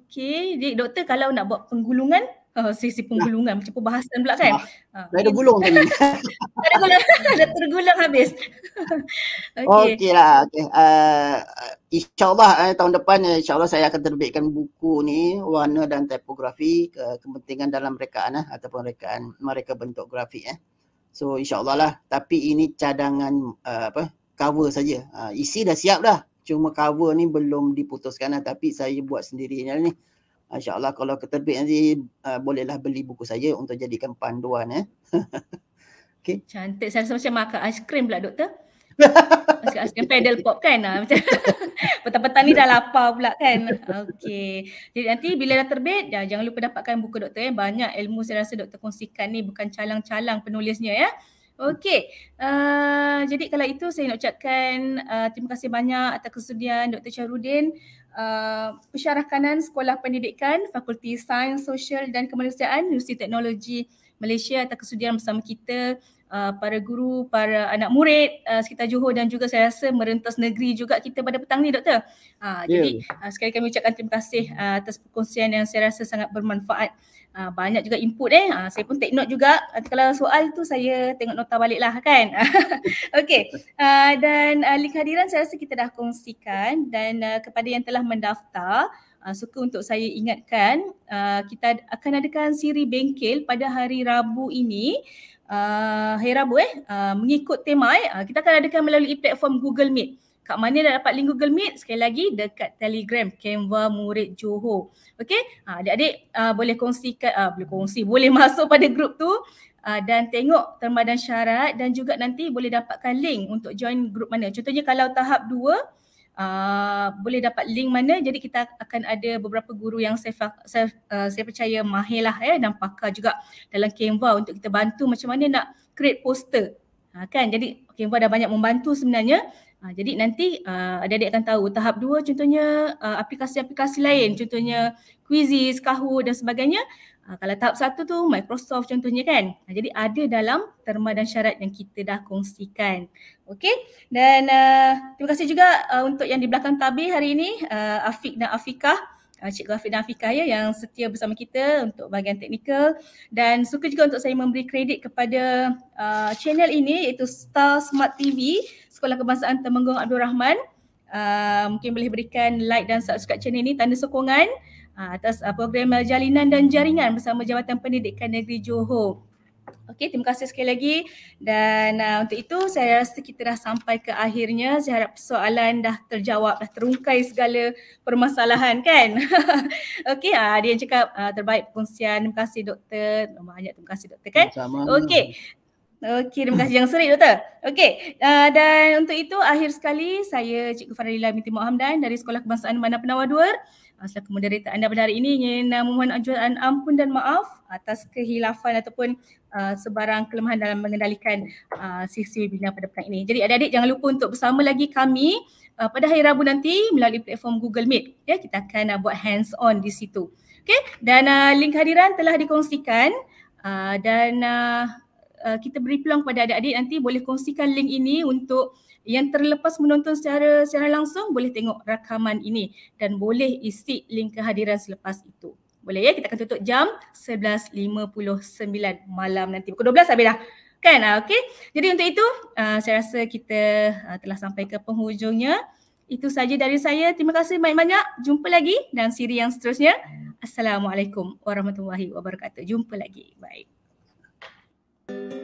okey jadi doktor kalau nak buat penggulungan uh, sesi ya. penggulungan macam pembahasan pula kan. Ha. Ah, uh, gulung tadi. <laughs> ada gulung. <laughs> Dah tergulung habis. <laughs> okay. Okeylah. Okey. Uh, insya-Allah eh, tahun depan eh, insya-Allah saya akan terbitkan buku ni warna dan tipografi ke kepentingan dalam rekaan eh, ataupun rekaan mereka bentuk grafik eh. So insya-Allah lah tapi ini cadangan uh, apa cover saja. Uh, isi dah siap dah. Cuma cover ni belum diputuskan lah. tapi saya buat sendiri ni. InsyaAllah kalau keterbit nanti uh, bolehlah beli buku saya untuk jadikan panduan. Eh. <laughs> okay. Cantik. Saya rasa macam makan aiskrim pula doktor. Asyik-asyik <laughs> pedal pop kan ah, macam <laughs> petang-petang ni dah lapar pula kan Okay. jadi nanti bila dah terbit ya, jangan lupa dapatkan buku doktor ya banyak ilmu saya rasa doktor kongsikan ni bukan calang-calang penulisnya ya Okay. uh, jadi kalau itu saya nak ucapkan uh, terima kasih banyak atas kesudian doktor Charudin uh, Pesyarah Kanan Sekolah Pendidikan Fakulti Sains, Sosial dan Kemanusiaan Universiti Teknologi Malaysia atas kesudian bersama kita uh, para guru, para anak murid uh, sekitar Johor dan juga saya rasa merentas negeri juga kita pada petang ni doktor. Uh, yeah. Jadi ya. uh, sekali kami ucapkan terima kasih uh, atas perkongsian yang saya rasa sangat bermanfaat. Uh, Uh, banyak juga input eh. Uh, saya pun take note juga. Uh, kalau soal tu saya tengok nota balik lah kan. <laughs> okay. Uh, dan uh, link hadiran saya rasa kita dah kongsikan. Dan uh, kepada yang telah mendaftar, uh, suka untuk saya ingatkan, uh, kita akan adakan siri bengkel pada hari Rabu ini. Uh, hari Rabu eh. Uh, mengikut tema eh. Uh, kita akan adakan melalui platform Google Meet. Kat mana dah dapat link Google Meet? Sekali lagi dekat Telegram Canva Murid Johor. Okey? Ha, adik-adik uh, boleh kongsi, uh, ah, boleh kongsi, boleh <laughs> masuk pada grup tu uh, dan tengok terma dan syarat dan juga nanti boleh dapatkan link untuk join grup mana. Contohnya kalau tahap dua Uh, boleh dapat link mana jadi kita akan ada beberapa guru yang saya saya, uh, saya percaya mahir lah eh, dan pakar juga dalam Canva untuk kita bantu macam mana nak create poster uh, kan jadi Canva dah banyak membantu sebenarnya Ha, jadi nanti uh, adik-adik akan tahu tahap dua contohnya uh, aplikasi-aplikasi lain contohnya Quizzes, Kahoot dan sebagainya. Uh, kalau tahap satu tu Microsoft contohnya kan. Ha, jadi ada dalam terma dan syarat yang kita dah kongsikan. Okey dan uh, terima kasih juga uh, untuk yang di belakang tabir hari ini uh, Afiq dan Afiqah uh, Cikgu Afiq ya yang setia bersama kita untuk bahagian teknikal dan suka juga untuk saya memberi kredit kepada uh, channel ini iaitu Star Smart TV Sekolah Kebangsaan Temenggong Abdul Rahman uh, mungkin boleh berikan like dan subscribe channel ini tanda sokongan uh, atas uh, program jalinan dan jaringan bersama Jabatan Pendidikan Negeri Johor Okey, terima kasih sekali lagi dan uh, untuk itu saya rasa kita dah sampai ke akhirnya. Saya harap soalan dah terjawab, dah terungkai segala permasalahan kan. <laughs> Okey, uh, dia cakap uh, terbaik perkongsian. Terima kasih doktor. Banyak terima kasih doktor kan. Okey. Okey, terima kasih. Jangan serik, Doktor. Okey, uh, dan untuk itu akhir sekali saya Cikgu Faradila binti Mohamdan dari Sekolah Kebangsaan Mana Penawar Duar. Uh, selaku moderator anda pada hari ini ingin uh, memohon ajuan ampun dan maaf atas kehilafan ataupun Uh, sebarang kelemahan dalam mengendalikan uh, sisi webinar pada petang ini. Jadi adik-adik jangan lupa untuk bersama lagi kami uh, pada hari Rabu nanti melalui platform Google Meet. Ya, kita akan uh, buat hands on di situ. Okey, dan uh, link hadiran telah dikongsikan uh, dan uh, uh, kita beri peluang kepada adik-adik nanti boleh kongsikan link ini untuk yang terlepas menonton secara secara langsung boleh tengok rakaman ini dan boleh isi link kehadiran selepas itu. Boleh ya, kita akan tutup jam 11.59 malam nanti. Pukul 12 habis dah. Kan? Ah, okey. Jadi untuk itu, uh, saya rasa kita uh, telah sampai ke penghujungnya. Itu saja dari saya. Terima kasih banyak-banyak. Jumpa lagi dalam siri yang seterusnya. Assalamualaikum warahmatullahi wabarakatuh. Jumpa lagi. Bye. thank you